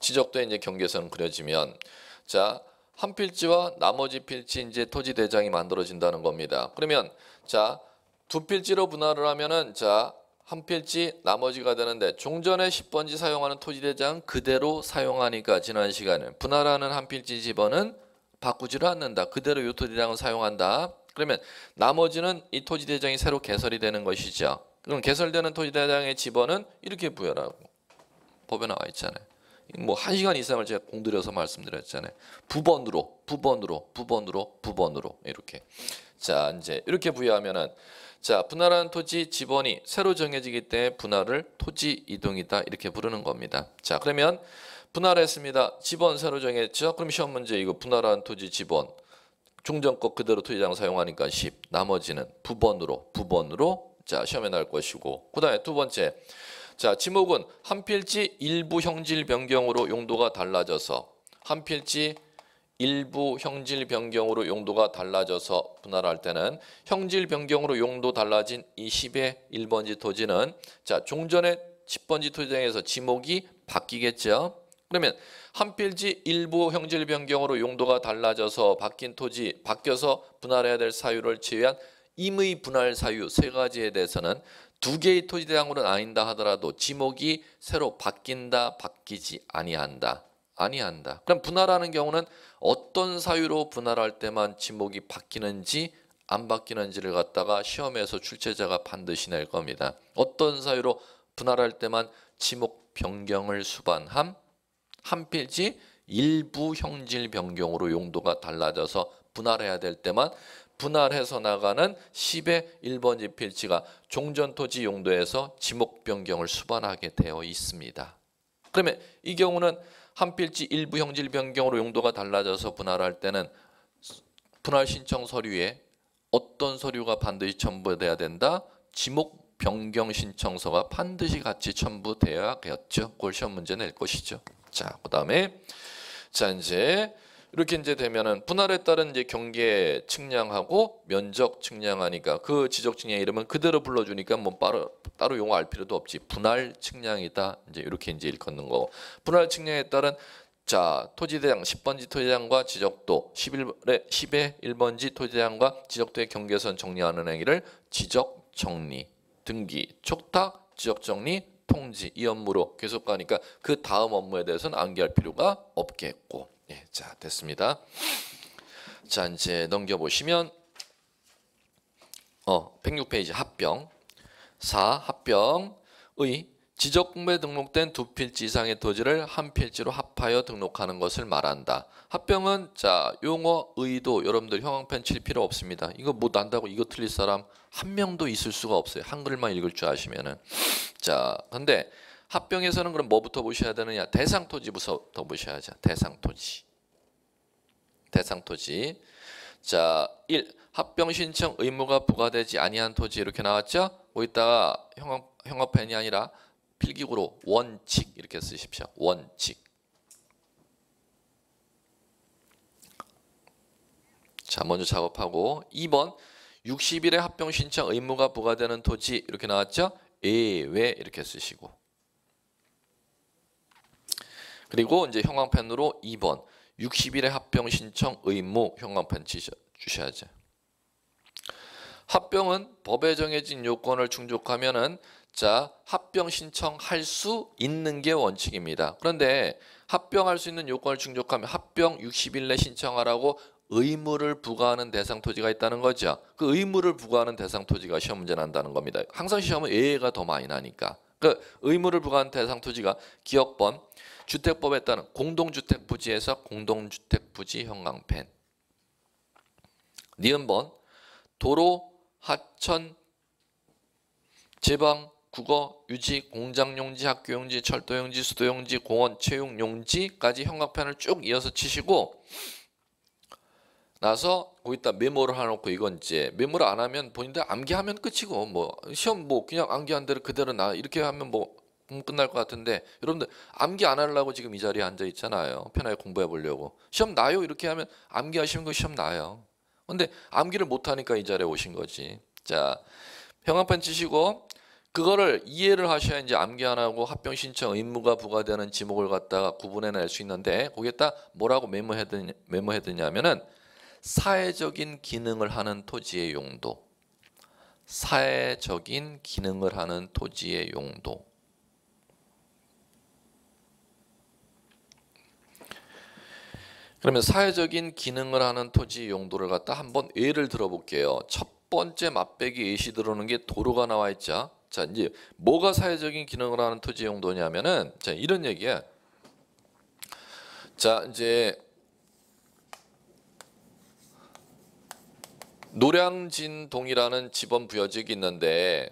지적도의 이제 경계선 그려지면 자한 필지와 나머지 필지 이제 토지 대장이 만들어진다는 겁니다. 그러면 자, 두 필지로 분할을 하면은 자, 한 필지 나머지가 되는데 종전에 10번지 사용하는 토지 대장 그대로 사용하니까 지난 시간에 분할하는 한 필지 집어는 바꾸지를 않는다. 그대로 요 토지 대장을 사용한다. 그러면 나머지는 이 토지 대장이 새로 개설이 되는 것이죠. 그럼 개설되는 토지 대장의 집어는 이렇게 부여하고 법에 나와 있잖아요. 뭐한 시간 이상을 제가 공들여서 말씀드렸잖아요. 부번으로, 부번으로, 부번으로, 부번으로 이렇게. 자, 이제 이렇게 부여하면은 자, 분할한 토지 지번이 새로 정해지기 때문에 분할을 토지 이동이다 이렇게 부르는 겁니다. 자, 그러면 분할했습니다. 지번 새로 정했죠? 그럼 시험 문제 이거 분할한 토지 지번 종전법 그대로 토지장 사용하니까 10. 나머지는 부번으로, 부번으로 자, 시험에 날 것이고. 그다음에 두 번째. 자, 지목은 한 필지 일부 형질 변경으로 용도가 달라져서 한 필지 일부 형질 변경으로 용도가 달라져서 분할할 때는 형질 변경으로 용도 달라진 이 10의 1번지 토지는 자, 종전의 10번지 토지에서 지목이 바뀌겠죠. 그러면 한 필지 일부 형질 변경으로 용도가 달라져서 바뀐 토지 바뀌어서 분할해야 될 사유를 제외한 임의 분할 사유 세 가지에 대해서는 두 개의 토지 대항으로는아니다 하더라도 지목이 새로 바뀐다 바뀌지 아니한다 아니한다. 그럼 분할하는 경우는 어떤 사유로 분할할 때만 지목이 바뀌는지 안 바뀌는지를 갖다가 시험에서 출제자가 반드시 낼 겁니다. 어떤 사유로 분할할 때만 지목 변경을 수반함 한 필지 일부 형질 변경으로 용도가 달라져서 분할해야 될 때만 분할해서 나가는 10의 1번지 필지가 종전토지 용도에서 지목 변경을 수반하게 되어 있습니다. 그러면 이 경우는 한 필지 일부 형질 변경으로 용도가 달라져서 분할할 때는 분할 신청 서류에 어떤 서류가 반드시 첨부돼야 된다? 지목 변경 신청서가 반드시 같이 첨부되어야겠죠. 그 시험 문제 낼 것이죠. 자, 그다음에 자 이제 이렇게 이제 되면은 분할에 따른 이제 경계 측량하고 면적 측량하니까 그 지적 측량 이름은 그대로 불러주니까 뭐 따로 따로 용어 알 필요도 없지 분할 측량이다 이제 이렇게 이제 일컫는 거고 분할 측량에 따른 자 토지대장 10번지 토지대장과 지적도 11의 10의 1번지 토지대장과 지적도의 경계선 정리하는 행위를 지적 정리 등기 촉탁 지적 정리 통지 이 업무로 계속 가니까 그 다음 업무에 대해서는 암기할 필요가 없겠고 예, 자 됐습니다. 자 이제 넘겨보시면 어 106페이지 합병 4 합병의 지적공부에 등록된 두 필지 이상의 토지를 한 필지로 합하여 등록하는 것을 말한다. 합병은 자 용어 의도 여러분들 형광펜 칠 필요 없습니다. 이거 못 안다고 이거 틀릴 사람 한 명도 있을 수가 없어요. 한글만 읽을 줄 아시면은 자 근데 합병에서는 그럼 뭐부터 보셔야 되느냐? 대상 토지부터 보셔야죠. 대상 토지. 대상 토지. 자, 1. 합병 신청 의무가 부과되지 아니한 토지 이렇게 나왔죠? 뭐 이따가 형업, 현이 아니라 필기구로 원칙 이렇게 쓰십시오. 원칙. 자, 먼저 작업하고 2번 60일에 합병 신청 의무가 부과되는 토지 이렇게 나왔죠? 예외 이렇게 쓰시고 그리고 이제 형광펜으로 2번 60일에 합병 신청 의무 형광펜 주셔야죠. 합병은 법에 정해진 요건을 충족하면은 자 합병 신청할 수 있는 게 원칙입니다. 그런데 합병할 수 있는 요건을 충족하면 합병 60일 내 신청하라고 의무를 부과하는 대상 토지가 있다는 거죠. 그 의무를 부과하는 대상 토지가 시험 문제 난다는 겁니다. 항상 시험은 예외가 더 많이 나니까. 그 의무를 부과한 대상 토지가 기억번 주택법에 따른 공동주택 부지에서 공동주택 부지 형광펜 니은번 도로 하천 지방 국어 유지 공장 용지 학교 용지 철도 용지 수도 용지 공원 체육 용지까지 형광펜을 쭉 이어서 치시고 나서 거기다 메모를 해놓고 이건 이제 메모를 안 하면 본인들 암기하면 끝이고 뭐 시험 뭐 그냥 암기한 대로 그대로 나 이렇게 하면 뭐 음, 끝날 것 같은데 여러분들 암기 안 하려고 지금 이 자리에 앉아 있잖아요. 편하게 공부해 보려고. 시험 나요 이렇게 하면 암기 하시는 거 시험 나요. 근데 암기를 못 하니까 이 자리에 오신 거지. 자, 평합판 치시고 그거를 이해를 하셔야 이제 암기 안 하고 합병 신청 의무가 부과되는 지목을 갖다가 구분해 낼 수 있는데 거기에다 뭐라고 메모해 드냐, 메모해 드냐면은 사회적인 기능을 하는 토지의 용도. 사회적인 기능을 하는 토지의 용도. 그러면 사회적인 기능을 하는 토지 용도를 갖다 한번 예를 들어볼게요. 첫 번째 맛배기 예시 들어오는 게 도로가 나와 있자. 자 이제 뭐가 사회적인 기능을 하는 토지 용도냐면은 자 이런 얘기야. 자 이제 노량진동이라는 지번 부여지역이 있는데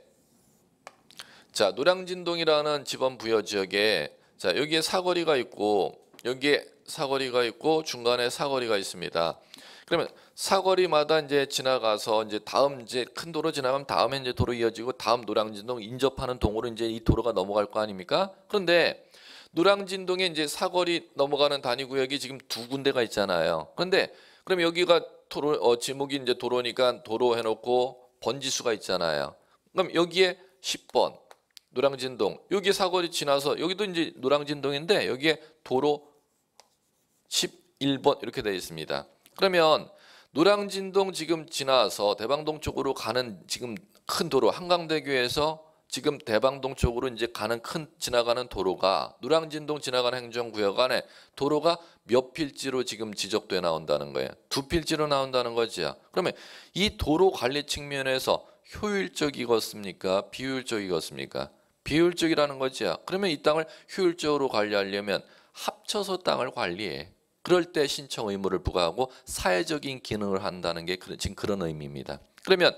자 노량진동이라는 지번 부여지역에 자 여기에 사거리가 있고 여기에 사거리가 있고 중간에 사거리가 있습니다. 그러면 사거리마다 이제 지나가서 이제 다음 이제 큰 도로 지나가면 다음에 이제 도로 이어지고 다음 노량진동 인접하는 동으로 이제 이 도로가 넘어갈 거 아닙니까? 그런데 노량진동에 이제 사거리 넘어가는 단위 구역이 지금 두 군데가 있잖아요. 그런데 그럼 여기가 도로 어, 지목이 이제 도로니까 도로 해놓고 번지수가 있잖아요. 그럼 여기에 10번 노량진동 여기 사거리 지나서 여기도 이제 노량진동인데 여기에 도로 11번 이렇게 되어 있습니다. 그러면 노량진동 지금 지나서 대방동 쪽으로 가는 지금 큰 도로 한강대교에서 지금 대방동 쪽으로 이제 가는 큰 지나가는 도로가 노량진동 지나가는 행정구역 안에 도로가 몇 필지로 지금 지적돼 나온다는 거예요. 두 필지로 나온다는 거지요. 그러면 이 도로 관리 측면에서 효율적이겠습니까? 비효율적이겠습니까? 비효율적이라는 거지요. 그러면 이 땅을 효율적으로 관리하려면 합쳐서 땅을 관리해. 그럴 때 신청 의무를 부과하고 사회적인 기능을 한다는 게 지금 그런 의미입니다. 그러면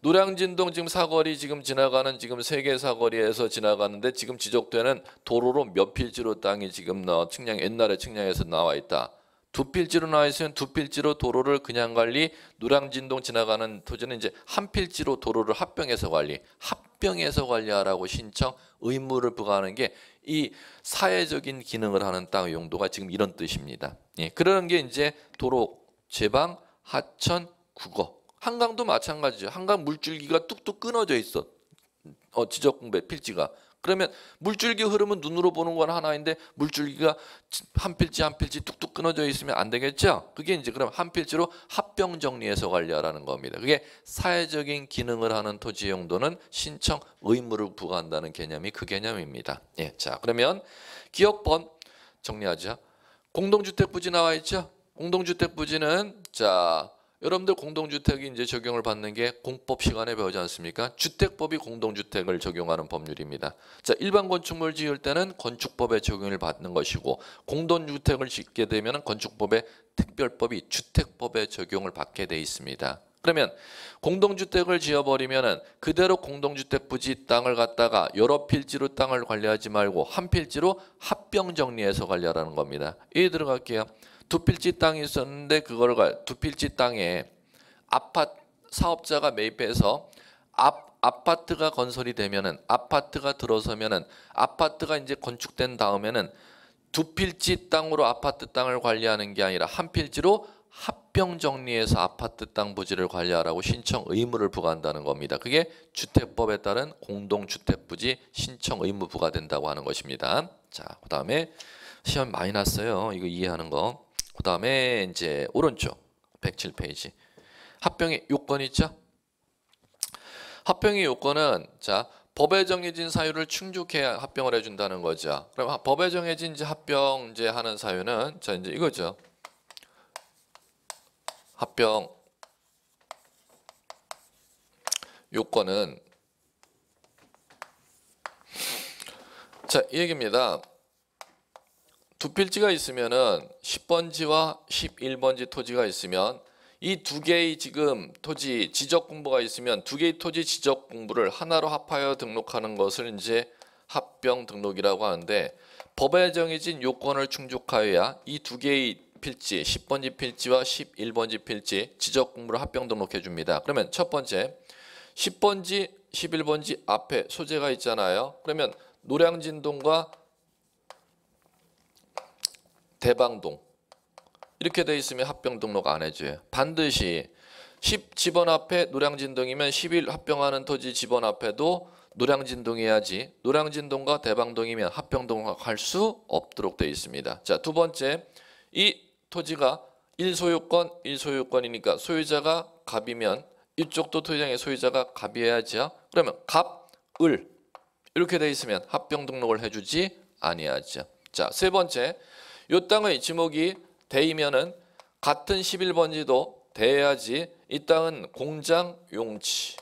노량진동 지금 사거리 지금 지나가는 지금 세계 사거리에서 지나가는데 지금 지적되는 도로로 몇 필지로 땅이 지금 측량 옛날에 측량해서 나와 있다. 두 필지로 나와 있으면 두 필지로 도로를 그냥 관리, 노량진동 지나가는 토지는 이제 한 필지로 도로를 합병해서 관리. 합 합병해서 관리하라고 신청 의무를 부과하는 게 이 사회적인 기능을 하는 땅의 용도가 지금 이런 뜻입니다. 예, 그러게 이제 도로, 제방, 하천, 국어. 한강도 마찬가지죠. 한강 물줄기가 뚝뚝 끊어져 있어. 어, 지적 공배 필지가. 그러면 물줄기 흐름은 눈으로 보는 건 하나인데 물줄기가 한 필지 한 필지 뚝뚝 끊어져 있으면 안 되겠죠? 그게 이제 그럼 한 필지로 합병 정리해서 관리하라는 겁니다. 그게 사회적인 기능을 하는 토지 용도는 신청 의무를 부과한다는 개념이 그 개념입니다. 예, 자 그러면 기억번 정리하죠 공동주택 부지 나와 있죠? 공동주택 부지는 자 여러분들 공동주택이 이제 적용을 받는 게 공법 시간에 배우지 않습니까? 주택법이 공동주택을 적용하는 법률입니다. 자, 일반 건축물 지을 때는 건축법에 적용을 받는 것이고 공동주택을 짓게 되면 건축법의 특별법이 주택법에 적용을 받게 돼 있습니다. 그러면 공동주택을 지어버리면 그대로 공동주택 부지 땅을 갖다가 여러 필지로 땅을 관리하지 말고 한 필지로 합병 정리해서 관리하라는 겁니다. 예 들어갈게요. 두 필지 땅이 있었는데 그걸 두 필지 땅에 아파트 사업자가 매입해서 앞 아파트가 건설이 되면은 아파트가 들어서면은 아파트가 이제 건축된 다음에는 두 필지 땅으로 아파트 땅을 관리하는 게 아니라 한 필지로 합병 정리해서 아파트 땅 부지를 관리하라고 신청 의무를 부과한다는 겁니다. 그게 주택법에 따른 공동주택 부지 신청 의무 부과된다고 하는 것입니다. 자, 그다음에 시험 많이 났어요. 이거 이해하는 거. 그 다음에 이제 오른쪽 107페이지 합병의 요건 있죠? 합병의 요건은 자 법에 정해진 사유를 충족해야 합병을 해준다는 거죠. 그럼 법에 정해진 이제 합병 이제 하는 사유는 자 이제 이거죠. 합병 요건은 자, 이 얘기입니다. 두 필지가 있으면은 10번지와 11번지 토지가 있으면 이 두 개의 지금 토지 지적 공부가 있으면 두 개의 토지 지적 공부를 하나로 합하여 등록하는 것을 이제 합병 등록이라고 하는데 법에 정해진 요건을 충족하여야 이 두 개의 필지 10번지 필지와 11번지 필지 지적 공부를 합병 등록해 줍니다. 그러면 첫 번째 10번지 11번지 앞에 소재가 있잖아요. 그러면 노량진동과 대방동 이렇게 돼 있으면 합병 등록 안 해줘요. 반드시 10 집원 앞에 노량진동이면 10일 합병하는 토지 집원 앞에도 노량진동 해야지 노량진동과 대방동이면 합병등록할수 없도록 돼 있습니다. 자 두 번째 이 토지가 1소유권1소유권이니까 소유자가 갑이면 이쪽도 토지장의 소유자가 갑이어야죠 그러면 갑을 이렇게 돼 있으면 합병 등록을 해주지 아니하죠. 자세 번째 이 땅의 지목이 대이면은 같은 11번지도 대야지 이 땅은 공장 용치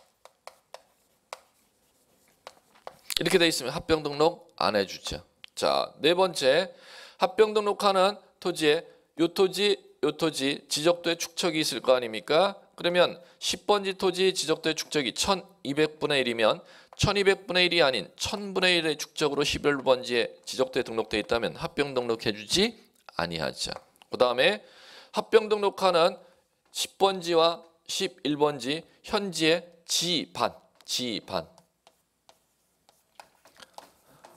이렇게 돼 있으면 합병 등록 안 해주죠. 자, 네 번째 합병 등록하는 토지에 요 토지 요 토지 지적도의 축척이 있을 거 아닙니까? 그러면 10번지 토지 지적도의 축척이 1200분의 1이면 1200분의 1이 아닌 1000분의 1의 축적으로 11번지에 지적돼 등록되어 있다면 합병 등록해 주지 아니하자. 그 다음에 합병 등록하는 10번지와 11번지 현지의 지반, 지반.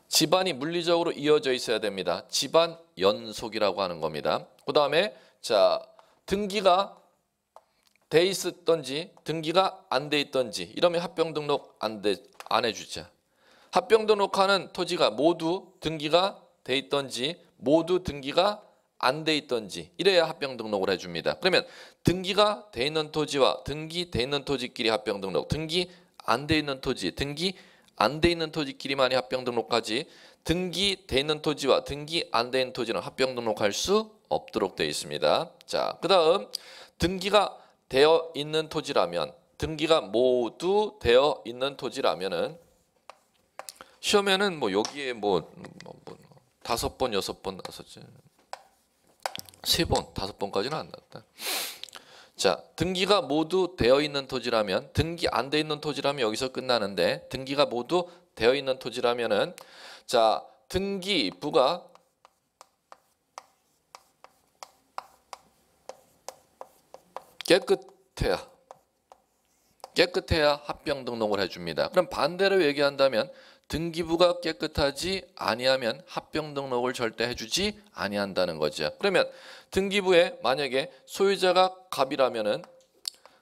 지반이 물리적으로 이어져 있어야 됩니다. 지반 연속이라고 하는 겁니다. 그 다음에 자 등기가 돼 있었던지 등기가 안 돼 있던지 이러면 합병 등록 안, 되, 안 해주자. 합병 등록하는 토지가 모두 등기가 돼 있던지 모두 등기가 안 돼 있던지 이래야 합병 등록을 해줍니다. 그러면 등기가 돼 있는 토지와 등기 돼 있는 토지끼리 합병 등록, 등기 안 돼 있는 토지, 등기 안 돼 있는 토지끼리만이 합병 등록하지 등기 돼 있는 토지와 등기 안 돼 있는 토지는 합병 등록할 수 없도록 되어 있습니다. 자, 그 다음 등기가 되어 있는 토지라면 등기가 모두 되어 있는 토지라면은 시험에는 뭐 여기에 뭐, 뭐, 뭐 다섯 번 여섯 번 나왔었지 세번 다섯 번까지는 안 났다. 자 등기가 모두 되어 있는 토지라면 등기 안돼 있는 토지라면 여기서 끝나는데 등기가 모두 되어 있는 토지라면은 자 등기 부가 깨끗해야 깨끗해야 합병 등록을 해줍니다. 그럼 반대로 얘기한다면 등기부가 깨끗하지 아니하면 합병 등록을 절대 해주지 아니한다는 거죠. 그러면 등기부에 만약에 소유자가 갑이라면은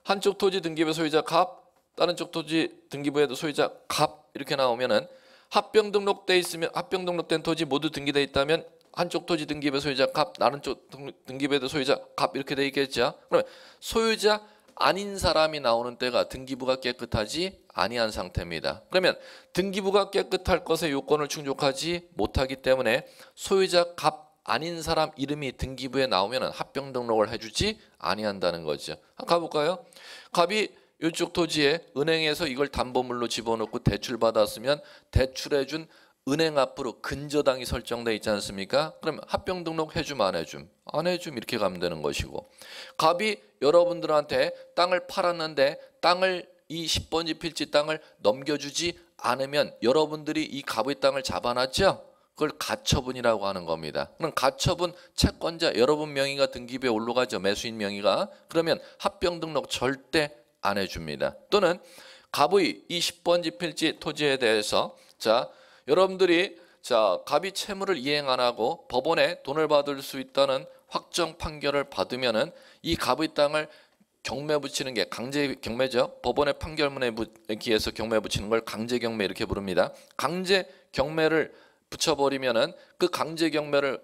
한쪽 토지 등기부 소유자 갑, 다른 쪽 토지 등기부에도 소유자 갑 이렇게 나오면은 합병 등록돼 있으면 합병 등록된 토지 모두 등기돼 있다면 한쪽 토지 등기부 소유자 갑, 다른 쪽 등기부에도 소유자 갑 이렇게 돼 있겠죠. 그러면 소유자 아닌 사람이 나오는 때가 등기부가 깨끗하지 아니한 상태입니다. 그러면 등기부가 깨끗할 것의 요건을 충족하지 못하기 때문에 소유자 갑 아닌 사람 이름이 등기부에 나오면 합병 등록을 해주지 아니한다는 거죠. 가볼까요? 갑이 이쪽 토지에 은행에서 이걸 담보물로 집어넣고 대출 받았으면 대출해준 은행 앞으로 근저당이 설정돼 있지 않습니까? 그럼 합병 등록 해줌 안 해줌? 안 해줌 이렇게 가면 되는 것이고 갑이 여러분들한테 땅을 팔았는데 땅을 이 10번지 필지 땅을 넘겨주지 않으면 여러분들이 이 갑의 땅을 잡아놨죠? 그걸 가처분이라고 하는 겁니다. 그럼 가처분 채권자 여러분 명의가 등기부에 올라가죠. 매수인 명의가. 그러면 합병 등록 절대 안 해줍니다. 또는 갑의 이 10번지 필지 토지에 대해서 자 여러분들이 자 갑이 채무를 이행 안 하고 법원에 돈을 받을 수 있다는 확정 판결을 받으면은 이 갑의 땅을 경매 붙이는 게 강제 경매죠. 법원의 판결문에 기해서 경매 붙이는 걸 강제 경매 이렇게 부릅니다. 강제 경매를 붙여버리면은 그 강제 경매를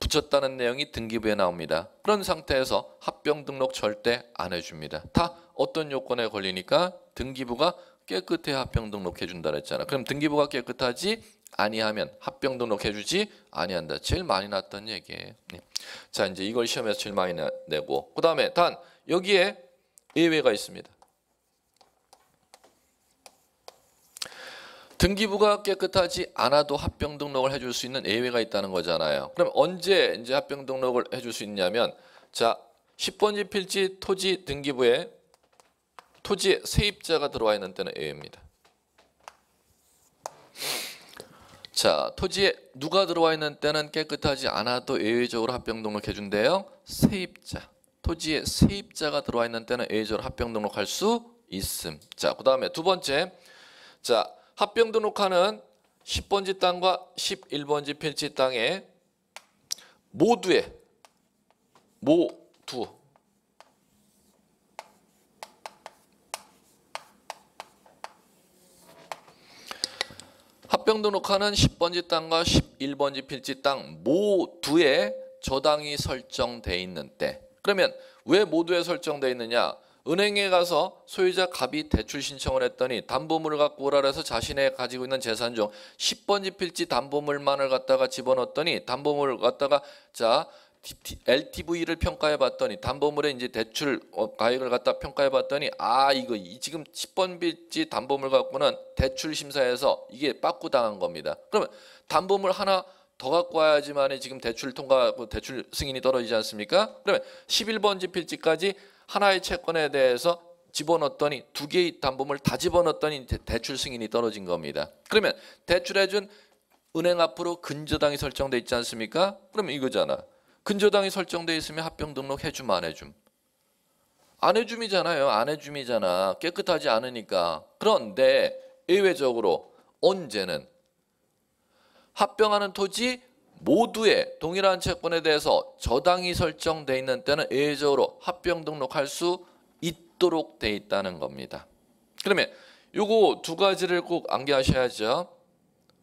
붙였다는 내용이 등기부에 나옵니다. 그런 상태에서 합병 등록 절대 안 해줍니다. 다 어떤 요건에 걸리니까 등기부가 깨끗해 합병 등록해 준다 그랬잖아. 그럼 등기부가 깨끗하지 아니하면 합병 등록해 주지 아니한다. 제일 많이 났던 얘기예요. 네. 자, 이제 이걸 시험에서 제일 많이 내고 그다음에 단 여기에 예외가 있습니다. 등기부가 깨끗하지 않아도 합병 등록을 해 줄 수 있는 예외가 있다는 거잖아요. 그럼 언제 이제 합병 등록을 해 줄 수 있냐면 자 10번지 필지 토지 등기부에 토지에 세입자가 들어와 있는 때는 A입니다. 자, 토지에 누가 들어와 있는 때는 깨끗하지 않아도 예외적으로 합병 등록해 준대요. 세입자. 토지에 세입자가 들어와 있는 때는 예외적으로 합병 등록할 수 있음. 자, 그다음에 두 번째. 자, 합병 등록하는 10번지 땅과 11번지 필지 땅에 모두의 모두 합병 등록하는 10번지 땅과 11번지 필지 땅 모두에 저당이 설정돼 있는 때 그러면 왜 모두에 설정돼 있느냐 은행에 가서 소유자 갑이 대출 신청을 했더니 담보물을 갖고 오라 해서 자신의 가지고 있는 재산 중 10번지 필지 담보물만을 갖다가 집어넣었더니 담보물을 갖다가 자 LTV를 평가해 봤더니 담보물에 이제 대출 어, 가액을 갖다 평가해 봤더니 아 이거 지금 10번 빚지 담보물 갖고는 대출 심사에서 이게 빠꾸 당한 겁니다. 그러면 담보물 하나 더 갖고 와야지만 지금 대출 통과 하고 뭐 대출 승인이 떨어지지 않습니까? 그러면 11번지 필지까지 하나의 채권에 대해서 집어넣었더니 두 개의 담보물 다 집어넣었더니 대출 승인이 떨어진 겁니다. 그러면 대출해 준 은행 앞으로 근저당이 설정돼 있지 않습니까? 그러면 이거잖아. 근저당이 설정되어 있으면 합병 등록 해줌 안 해줌 안 해줌이잖아요. 안 해줌이잖아. 깨끗하지 않으니까. 그런데 예외적으로 언제는 합병하는 토지 모두의 동일한 채권에 대해서 저당이 설정되어 있는 때는 예외적으로 합병 등록할 수 있도록 돼 있다는 겁니다. 그러면 요거 두 가지를 꼭 암기하셔야죠.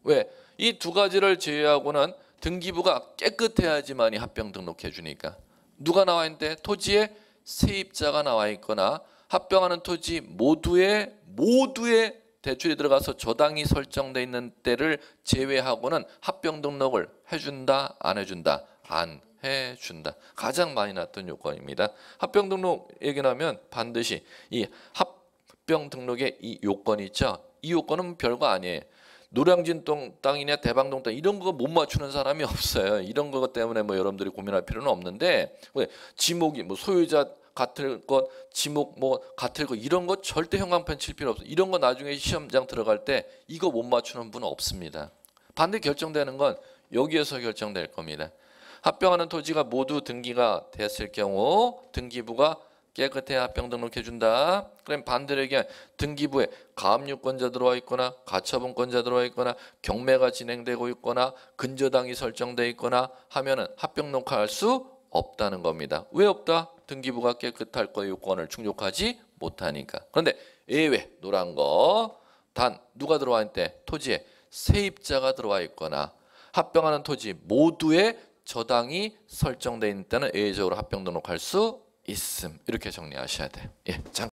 왜? 이 두 가지를 제외하고는 등기부가 깨끗해야지만이 합병 등록해 주니까 누가 나와 있는데 토지에 세입자가 나와 있거나 합병하는 토지 모두의 모두의 대출이 들어가서 저당이 설정돼 있는 때를 제외하고는 합병 등록을 해준다 안 해준다 안 해준다 가장 많이 났던 요건입니다 합병 등록 얘기나면 반드시 이 합병 등록의 이 요건이 있죠 이 요건은 별거 아니에요 노량진 땅이냐 대방동 땅 이런 거 못 맞추는 사람이 없어요. 이런 것 때문에 뭐 여러분들이 고민할 필요는 없는데 지목이 뭐 소유자 같을 것, 지목 뭐 같을 것 이런 거 절대 형광펜 칠 필요 없어. 이런 거 나중에 시험장 들어갈 때 이거 못 맞추는 분 없습니다. 반대 결정되는 건 여기에서 결정될 겁니다. 합병하는 토지가 모두 등기가 됐을 경우 등기부가 깨끗해야 합병 등록해준다. 그럼 반대로 얘기하면 등기부에 가압류권자 들어와 있거나 가처분권자 들어와 있거나 경매가 진행되고 있거나 근저당이 설정돼 있거나 하면은 합병 녹화할 수 없다는 겁니다. 왜 없다? 등기부가 깨끗할 거 요건을 충족하지 못하니까. 그런데 예외 노란 거 단 누가 들어와 있대 토지에 세입자가 들어와 있거나 합병하는 토지 모두의 저당이 설정돼 있다는 예외적으로 합병 등록할 수 있음 이렇게 정리하셔야 돼. 예, 잠.